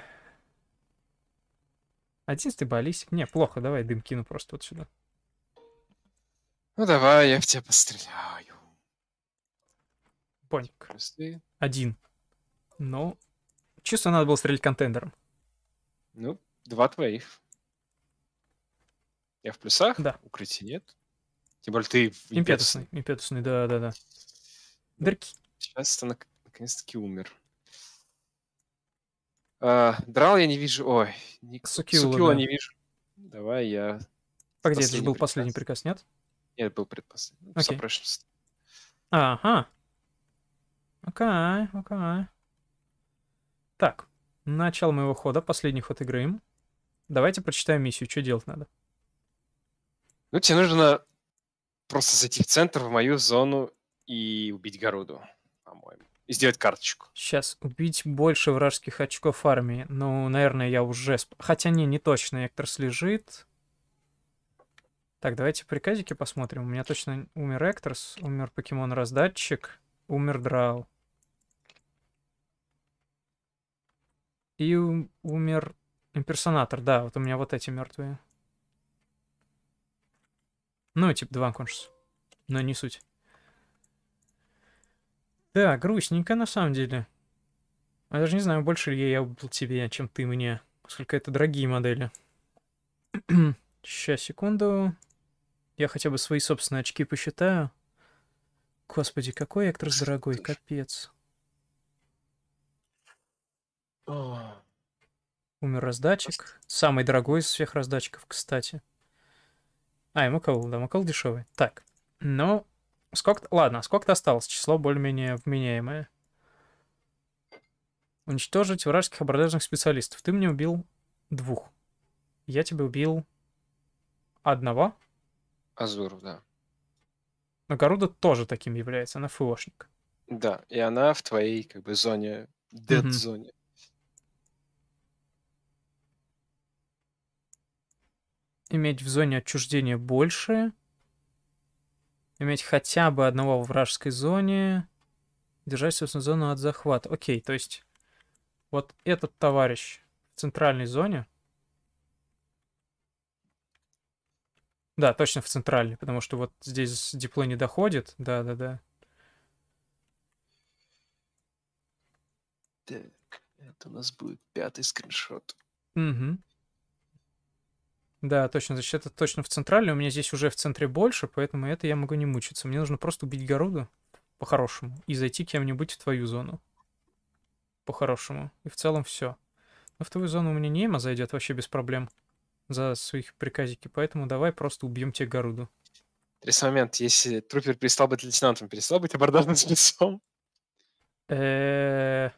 A: одиннадцатый баллистик. Не, плохо, давай дым кину просто вот сюда. Ну давай, я в тебя постреляю. Поник. Один. Ну, чисто надо было стрелять контендером.
B: Ну, два твоих. Я в плюсах? Да. Укрытий нет. Тем более ты импетусный.
A: Импетусный, да-да-да. Дырки.
B: Сейчас ты наконец-таки умер. А, драл я не вижу. Ой, не... Сукила, Сукила да. не вижу. Давай я... Погоди, а это же был приказ. последний приказ, нет? Нет, был предпоследний. Ну, окей.
A: Ага. Окей, окей. Так, начало моего хода, последний ход игры. Давайте прочитаем миссию, что делать надо.
B: Ну, тебе нужно просто зайти в центр, в мою зону и убить городу, по-моему. И сделать карточку.
A: Сейчас убить больше вражеских очков армии. Ну, наверное, я уже... Хотя не, не точно. Эктор слежит. Так, давайте приказики посмотрим. У меня точно умер Экторс, умер покемон-раздатчик, умер Драу. И умер имперсонатор, да, вот у меня вот эти мертвые. Ну, типа два конкурса. Но не суть. Да, грустненько на самом деле. Я даже не знаю, больше ли я был тебе, чем ты мне. поскольку это дорогие модели. Сейчас, секунду. Я хотя бы свои собственные очки посчитаю. Господи, какой Эктрос дорогой, капец. Умер раздатчик. Самый дорогой из всех раздатчиков, кстати. А, и Макол, да, Макол дешевый. Так, ну, сколько... Ладно, а сколько-то осталось, число более-менее вменяемое. Уничтожить вражеских абордажных специалистов. Ты мне убил двух. Я тебя убил одного.
B: Азуров, да.
A: Но Нагоруда тоже таким является, она фуошник.
B: Да, и она в твоей как бы зоне, дед-зоне. Mm -hmm.
A: Иметь в зоне отчуждения больше. Иметь хотя бы одного в вражеской зоне. Держать, собственно, зону от захвата. Окей, то есть вот этот товарищ в центральной зоне. Да, точно в центральной, потому что вот здесь дипло не доходит. Да-да-да.
B: Так, это у нас будет пятый скриншот.
A: Угу. Да, точно. Значит, это точно в центральной. У меня здесь уже в центре больше, поэтому это я могу не мучиться. Мне нужно просто убить городу по-хорошему и зайти кем-нибудь в твою зону. По-хорошему. И в целом все. Но в твою зону у меня Нейма зайдет вообще без проблем за своих приказики, поэтому давай просто убьем тебе Горуду.
B: Интересный момент. Если трупер перестал быть лейтенантом,
A: перестал быть абордажным спецом? Да,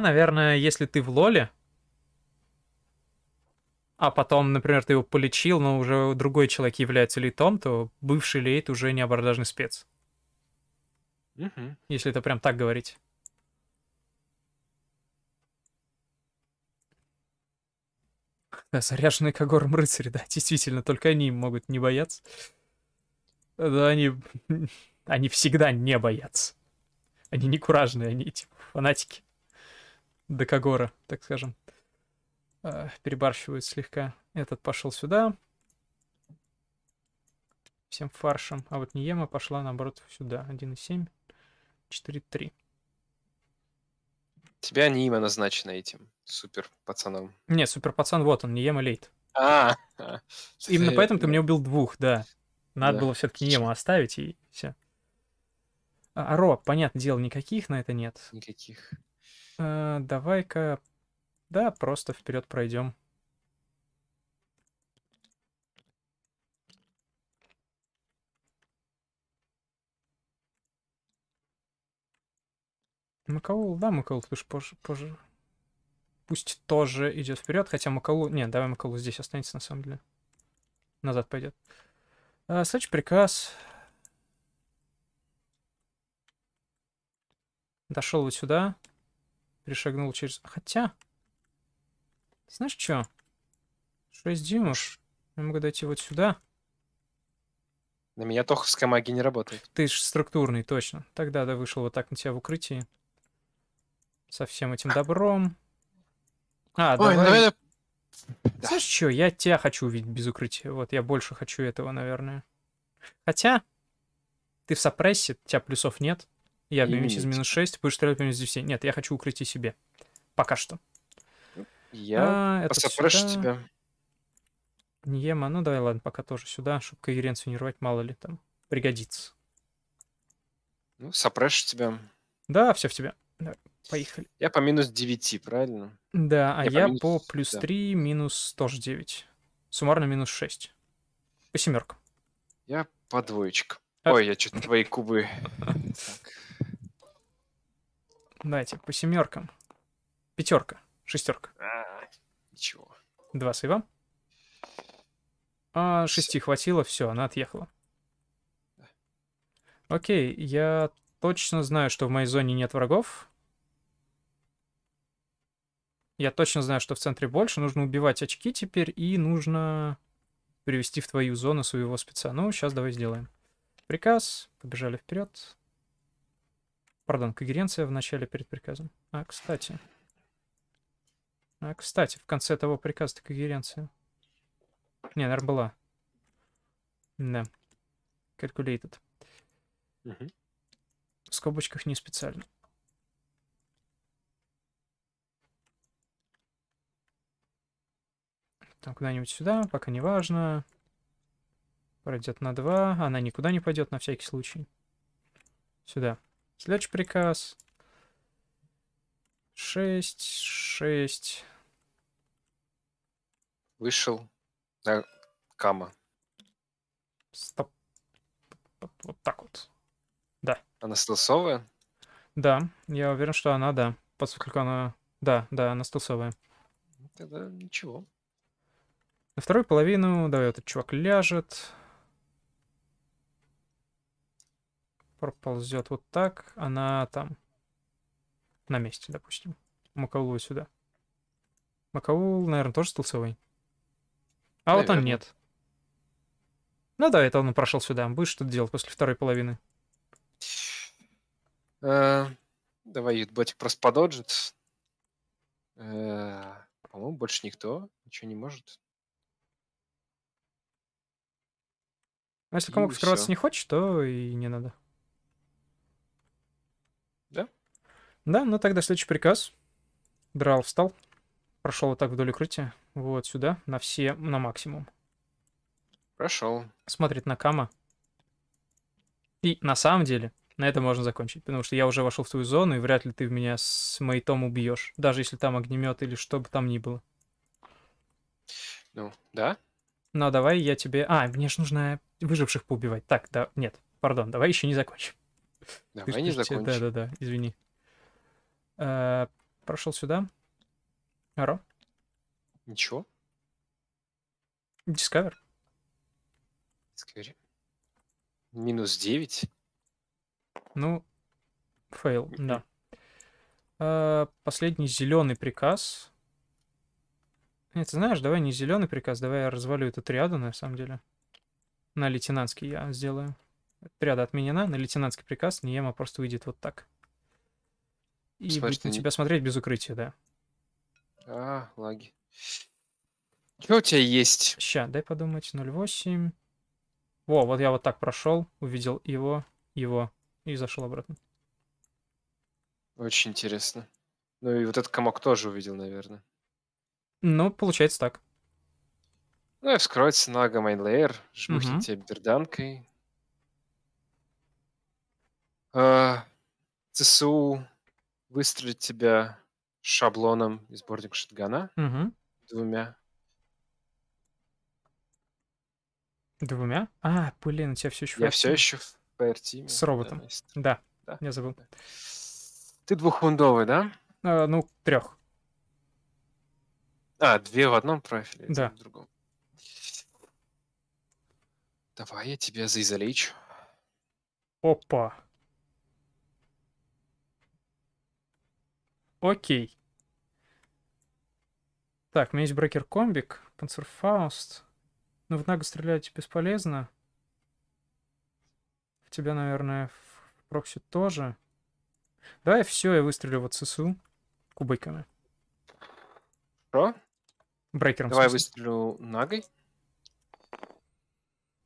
A: наверное, если ты в лоле, а потом, например, ты его полечил, но уже другой человек является лейтом, то бывший лейт уже не абордажный спец. Угу. Если это прям так говорить. Да, заряженные рыцари, да, действительно, только они могут не бояться. Да, они... Они всегда не боятся. Они не куражные, они типа фанатики. До когора, так скажем э, перебарщивают слегка. Этот пошел сюда. Всем фаршем. А вот Ниема пошла, наоборот, сюда. 1,7. 4,3.
B: Тебя Ниема назначена этим супер пацаном.
A: не супер пацан, вот он, Ниема лейт. А, -а, -а. Именно поэтому ты мне убил двух, да. Надо да. было все-таки Ниему оставить и все. А, Ро, понятное дело, никаких на это нет. Никаких. А, Давай-ка да, просто вперед пройдем. Макаул, да, Макаул, ты же позже, позже. Пусть тоже идет вперед, хотя Макаул... Нет, давай Макаул здесь останется на самом деле. Назад пойдет. А, Сач приказ. Дошел вот сюда. Перешагнул через... Хотя... Знаешь что? Шесть Димуш, Я могу дойти вот сюда.
B: На меня тоховская магия не работает.
A: Ты же структурный, точно. Тогда да вышел вот так на тебя в укрытии. Со всем этим а. добром. А, Ой, давай... наверное... Да. Знаешь что, я тебя хочу увидеть без укрытия. Вот, я больше хочу этого, наверное. Хотя, ты в сопрессе, у тебя плюсов нет. Я в из минус 6, будешь стрелять минус 10. Нет, я хочу укрытие себе. Пока что.
B: Я а, посопрошу тебя.
A: Ниема, ну давай, ладно, пока тоже сюда, чтобы когеренцию не рвать, мало ли там пригодится.
B: Ну, сопрешь тебя.
A: Да, все в тебя. Давай,
B: поехали. Я по минус 9, правильно? Да, а я, я по, минус... по плюс да.
A: минус тоже 9. Суммарно минус 6. По семеркам.
B: Я по двоечка. А... Ой, я что-то твои кубы.
A: Давайте, по семеркам. Пятерка. Шестерка.
B: А, ничего.
A: Два сейва. А, шести хватило, все, она отъехала. Окей, я точно знаю, что в моей зоне нет врагов. Я точно знаю, что в центре больше. Нужно убивать очки теперь и нужно привести в твою зону своего спеца. Ну, сейчас давай сделаем. Приказ. Побежали вперед. Пардон, когеренция в начале перед приказом. А, кстати. А, кстати, в конце того приказа такая когеренция. Не, наверное, была. Да. Calculated. Угу. В скобочках не специально. Там куда-нибудь сюда, пока не важно. Пройдет на 2. Она никуда не пойдет на всякий случай. Сюда. Следующий приказ. 6, 6
B: вышел на Кама.
A: Стоп. Вот так вот. Да.
B: Она стелсовая?
A: Да, я уверен, что она, да. Поскольку она... Да, да, она стелсовая.
B: Ну, тогда ничего.
A: На вторую половину, да, этот чувак ляжет. Проползет вот так. Она там. На месте, допустим. Макаулу сюда. Макаул, наверное, тоже стелсовый. А вот он нет. Ну да, это он прошел сюда. Будешь что-то делать после второй половины?
B: Э, давай ютботик просто пододжит. Э, по-моему, больше никто ничего не может.
A: Ну, если комок вскрываться не хочет, то и не надо. Да? Да, ну тогда следующий приказ. Драл встал. Прошел вот так вдоль укрытия. Вот сюда, на все, на максимум. Прошел. Смотрит на Кама. И на самом деле, на этом можно закончить, потому что я уже вошел в твою зону, и вряд ли ты меня с мейтом убьешь, даже если там огнемет или что бы там ни было.
B: Ну, да.
A: Ну, а давай я тебе... А, мне же нужно выживших поубивать. Так, да, нет, пардон, давай еще не закончим. Давай Пусть, не закончим. Да-да-да, извини. А, прошел сюда. Аро? Ничего. Discover.
B: Discover. Минус 9.
A: Ну, фейл, да. А, последний зеленый приказ. Нет, ты знаешь, давай не зеленый приказ, давай я развалю этот ряду на самом деле. На лейтенантский я сделаю. Триада отменена, на лейтенантский приказ Ниема просто выйдет вот так. И Смотри, будет на тебя смотреть без укрытия, да.
B: А, лаги.
A: Что у тебя есть? Ща, дай подумать. 0,8. Во, вот я вот так прошел, увидел его, его и зашел обратно.
B: Очень интересно. Ну и вот этот комок тоже увидел, наверное.
A: Ну, получается так.
B: Ну и вскроется нага Майнлеер, жмухните угу. тебя берданкой. А, ЦСУ выстрелит тебя шаблоном из бординг шотгана. Угу. Двумя.
A: Двумя? А, блин, у тебя все еще Я все еще в pr С роботом. Да, да. я забыл. Ты
B: двухфундовый, да?
A: А, ну, трех.
B: А, две в одном
A: профиле, да. в другом.
B: Давай я тебя заизолечу.
A: Опа. Окей. Так, у меня есть брокер комбик, концерфауст. Ну, в нагу стрелять бесполезно. В тебя, наверное, в прокси тоже. Давай все, я выстрелю в ЦСУ кубиками. Что? Брейкером. Давай смысле.
B: выстрелю нагой.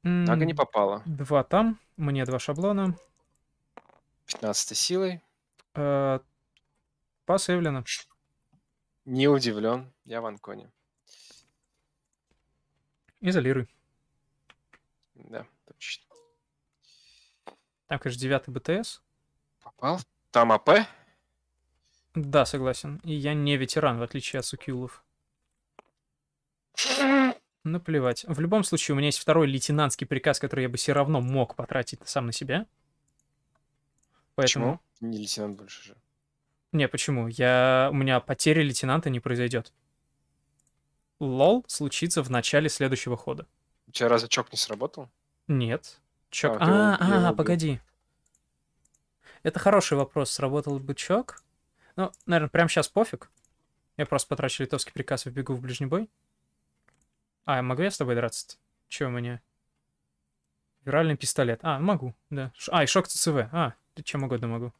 A: М Нага не попала. Два там. Мне два шаблона.
B: 15 силой.
A: Э Посевлено.
B: Не удивлен. Я в Анконе. Изолируй. Да, точно.
A: Там, конечно, девятый БТС. Попал. Там АП? Да, согласен. И я не ветеран, в отличие от Сукюлов. Наплевать. В любом случае, у меня есть второй лейтенантский приказ, который я бы все равно мог потратить сам на себя. Поэтому... Почему?
B: Не лейтенант больше же.
A: Не, почему? Я... У меня потери лейтенанта не произойдет. Лол случится в начале следующего хода.
B: У тебя разве чок не сработал?
A: Нет. Чок. А, а, а, его, а погоди. Это хороший вопрос. Сработал бы чок? Ну, наверное, прямо сейчас пофиг. Я просто потрачу литовский приказ и бегу в ближний бой. А, могу я с тобой драться? -то? Чего мне? Виральный пистолет. А, могу, да. Ш а, и шок ЦЦВ. А, чем угодно могу.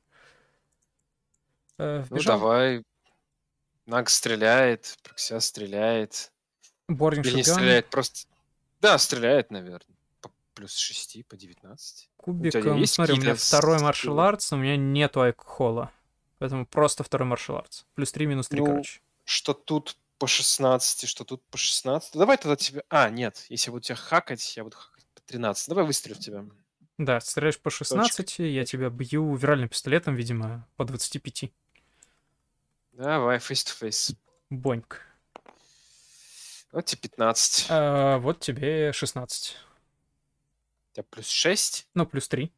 A: Э, ну
B: давай. Наг стреляет, Проксия стреляет. Борнинг Или не стреляет, просто... Да, стреляет, наверное. По плюс 6, по 19. Кубиком. У э, смотри, у меня второй маршал
A: артс, у меня нету айкхола. Поэтому просто второй маршал артс. Плюс 3, минус 3, ну, короче.
B: Что тут по 16, что тут по 16. Ну, давай тогда тебе... А, нет, если я буду тебя хакать, я буду хакать по 13. Давай выстрелю в тебя.
A: Да, стреляешь по 16, Точка. я тебя бью виральным пистолетом, видимо, по 25.
B: Давай, face-to-face.
A: Боньк. Вот ну, тебе
B: 15.
A: А, вот тебе 16. У тебя плюс 6? Ну, плюс 3.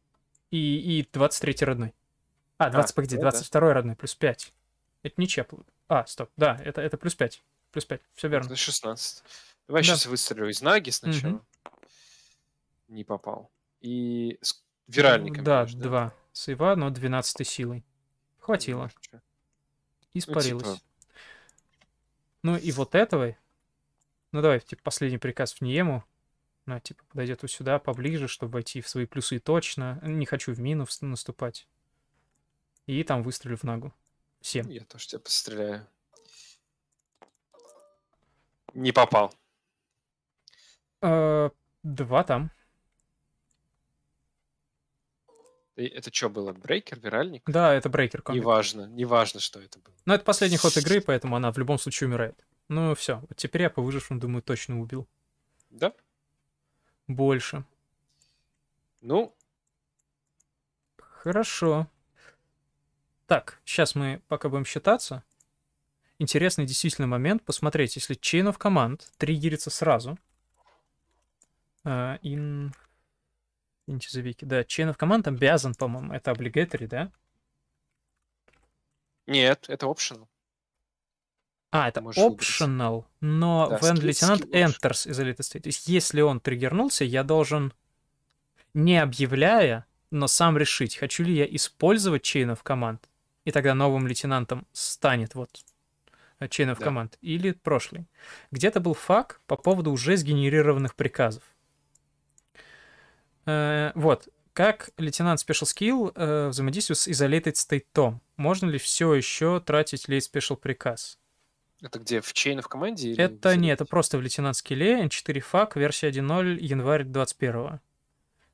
A: И, и 23 родной. А, 20, а, погоди, это? Ну 22 родной, плюс 5. Это ничья. А, стоп, да, это, это плюс 5. Плюс 5, все верно. Это 16.
B: Давай да. сейчас выстрелю из наги сначала. Угу. Не попал. И с виральником.
A: Да, конечно, 2 да. сейва, но 12 силой. Хватило. Немножечко. Испарилась. Ну, типа... ну и вот этого... Ну давай, типа, последний приказ в Ниему. Она, типа, подойдет вот сюда поближе, чтобы войти в свои плюсы точно. Не хочу в минус наступать. И там выстрелю в ногу.
B: Всем. Я тоже тебя постреляю. Не попал.
A: Э -э два там.
B: Это что было? Брейкер, виральник?
A: Да, это брейкер. Комбик. Неважно, неважно, что это было. Но это последний ход игры, поэтому она в любом случае умирает. Ну все, вот теперь я по выжившим, думаю, точно убил. Да. Больше. Ну. Хорошо. Так, сейчас мы пока будем считаться. Интересный действительно момент. Посмотреть, если Chain of Command триггерится сразу. Uh, э, in Чизовики, да. Chain of Command обязан, по-моему. Это obligatory, да?
B: Нет, это optional.
A: А, это Можешь optional, выбрать. но да, when лейтенант enters из Elite State. То есть, если он триггернулся, я должен, не объявляя, но сам решить, хочу ли я использовать Chain of Command, и тогда новым лейтенантом станет вот э, Chain of да. Command, или прошлый. Где-то был факт по поводу уже сгенерированных приказов. Э, вот. Как лейтенант Special Skill э, взаимодействует с Isolated стейтом? Можно ли все еще тратить лейт Special приказ?
B: Это где, в чейн в команде? Или
A: это нет, это просто в лейтенант скилле, N4 фак, версия 1.0, январь 21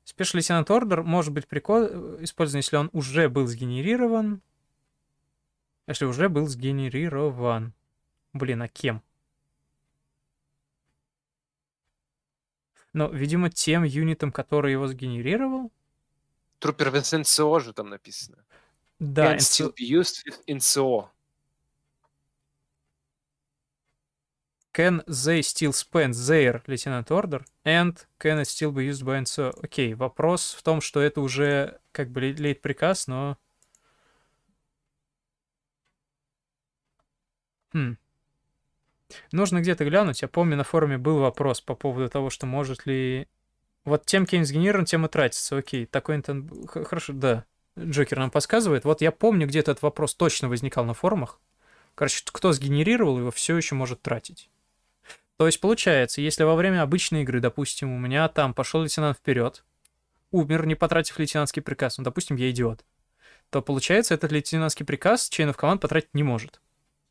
A: Special лейтенант ордер может быть прикол э, использован, если он уже был сгенерирован. Если уже был сгенерирован. Блин, а кем? Но, видимо, тем юнитом, который его сгенерировал.
B: Трупер в CO же там написано. Да. Can still be used in CO.
A: Can they still spend their lieutenant order? And can it still be used by NCO? Окей, okay, вопрос в том, что это уже как бы лейт приказ, но... Хм. Нужно где-то глянуть. Я помню, на форуме был вопрос по поводу того, что может ли... Вот тем, кем сгенерирован, тем и тратится. Окей, такой интен... Хорошо, да. Джокер нам подсказывает. Вот я помню, где-то этот вопрос точно возникал на форумах. Короче, кто сгенерировал его, все еще может тратить. То есть получается, если во время обычной игры, допустим, у меня там пошел лейтенант вперед, умер, не потратив лейтенантский приказ, ну, допустим, я идиот, то получается, этот лейтенантский приказ членов команд потратить не может.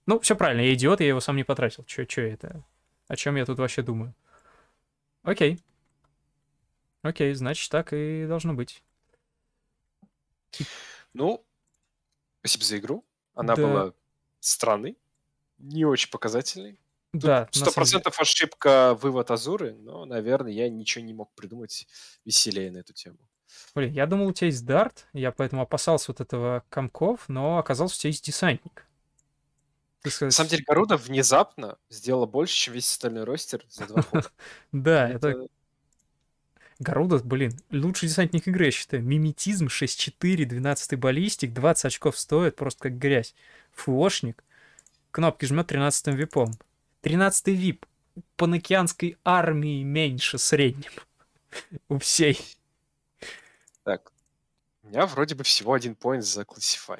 A: Ну, все правильно, я идиот, я его сам не потратил. Че, че это? О чем я тут вообще думаю? Окей. Окей, значит, так и должно быть. Ну, спасибо за игру.
B: Она да. была странной, не очень показательной. Тут да. Сто процентов деле... ошибка вывод Азуры, но, наверное, я ничего не мог придумать веселее на эту тему.
A: Блин, я думал, у тебя есть дарт, я поэтому опасался вот этого комков, но оказалось, у тебя есть десантник так сказать... На самом деле,
B: Гаруда внезапно сделала больше, чем весь остальной
A: ростер за два хода. Да, это... Гаруда, блин, лучший десантник игры, я считаю. Миметизм 6-4, 12 баллистик, 20 очков стоит, просто как грязь. Фуошник. Кнопки жмет 13 випом. 13 вип. Панакианской армии меньше среднем. У всей.
B: Так. У меня вроде бы всего один поинт за классифай.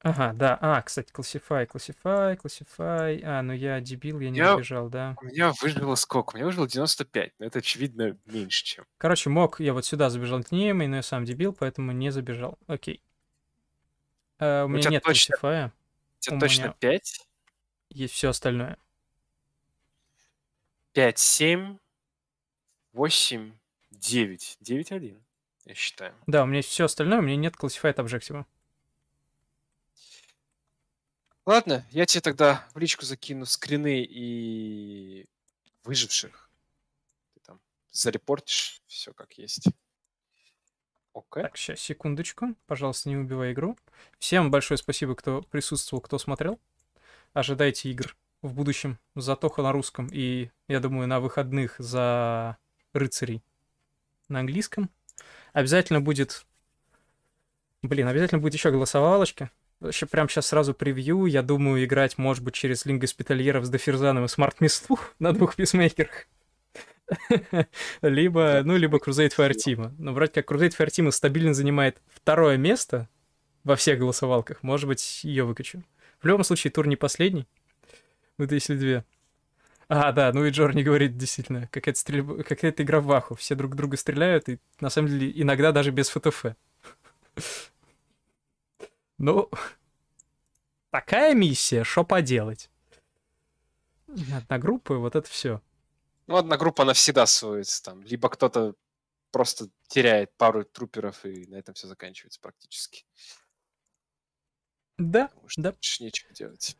A: Ага, да. А, кстати, классифай, классифай, классифай. А, ну я дебил, я не я... убежал, да. У меня выжило
B: сколько? У меня выжило 95, но это, очевидно, меньше, чем.
A: Короче, мог, я вот сюда забежал к ним, но я сам дебил, поэтому не забежал. Окей. А, у, у меня нет точно... классифая. У тебя у точно меня... 5? Есть все остальное.
B: 5, 7, 8, 9. 9, 1, я считаю. Да,
A: у меня все остальное, у меня нет классифайт объектива.
B: Ладно, я тебе тогда в личку закину скрины и выживших. Ты там зарепортишь все как есть.
A: Okay. Так, сейчас, секундочку. Пожалуйста, не убивай игру. Всем большое спасибо, кто присутствовал, кто смотрел. Ожидайте игр в будущем. Затоха на русском и, я думаю, на выходных за рыцарей на английском. Обязательно будет... Блин, обязательно будет еще голосовалочка. Вообще, прям сейчас сразу превью. Я думаю, играть, может быть, через Линга Спитальеров с Доферзаном и Смарт Мисту на двух писмейкерах. либо, ну, либо Крузейт Fire Но вроде как Крузейт Fire стабильно занимает второе место во всех голосовалках. Может быть, ее выкачу. В любом случае, тур не последний. Вот ну, если две. А, да, ну и Джорни говорит, действительно, какая-то стрельба, какая-то игра в ваху. Все друг друга стреляют, и на самом деле иногда даже без ФТФ. Ну, такая миссия, что поделать. Одна группа, вот это все.
B: Ну, одна группа, она всегда сводится там. Либо кто-то просто теряет пару труперов, и на этом все заканчивается практически.
A: Да, Потому что да. нечего делать.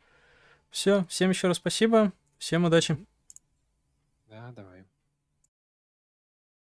A: Все, всем еще раз спасибо. Всем удачи.
B: Да, давай.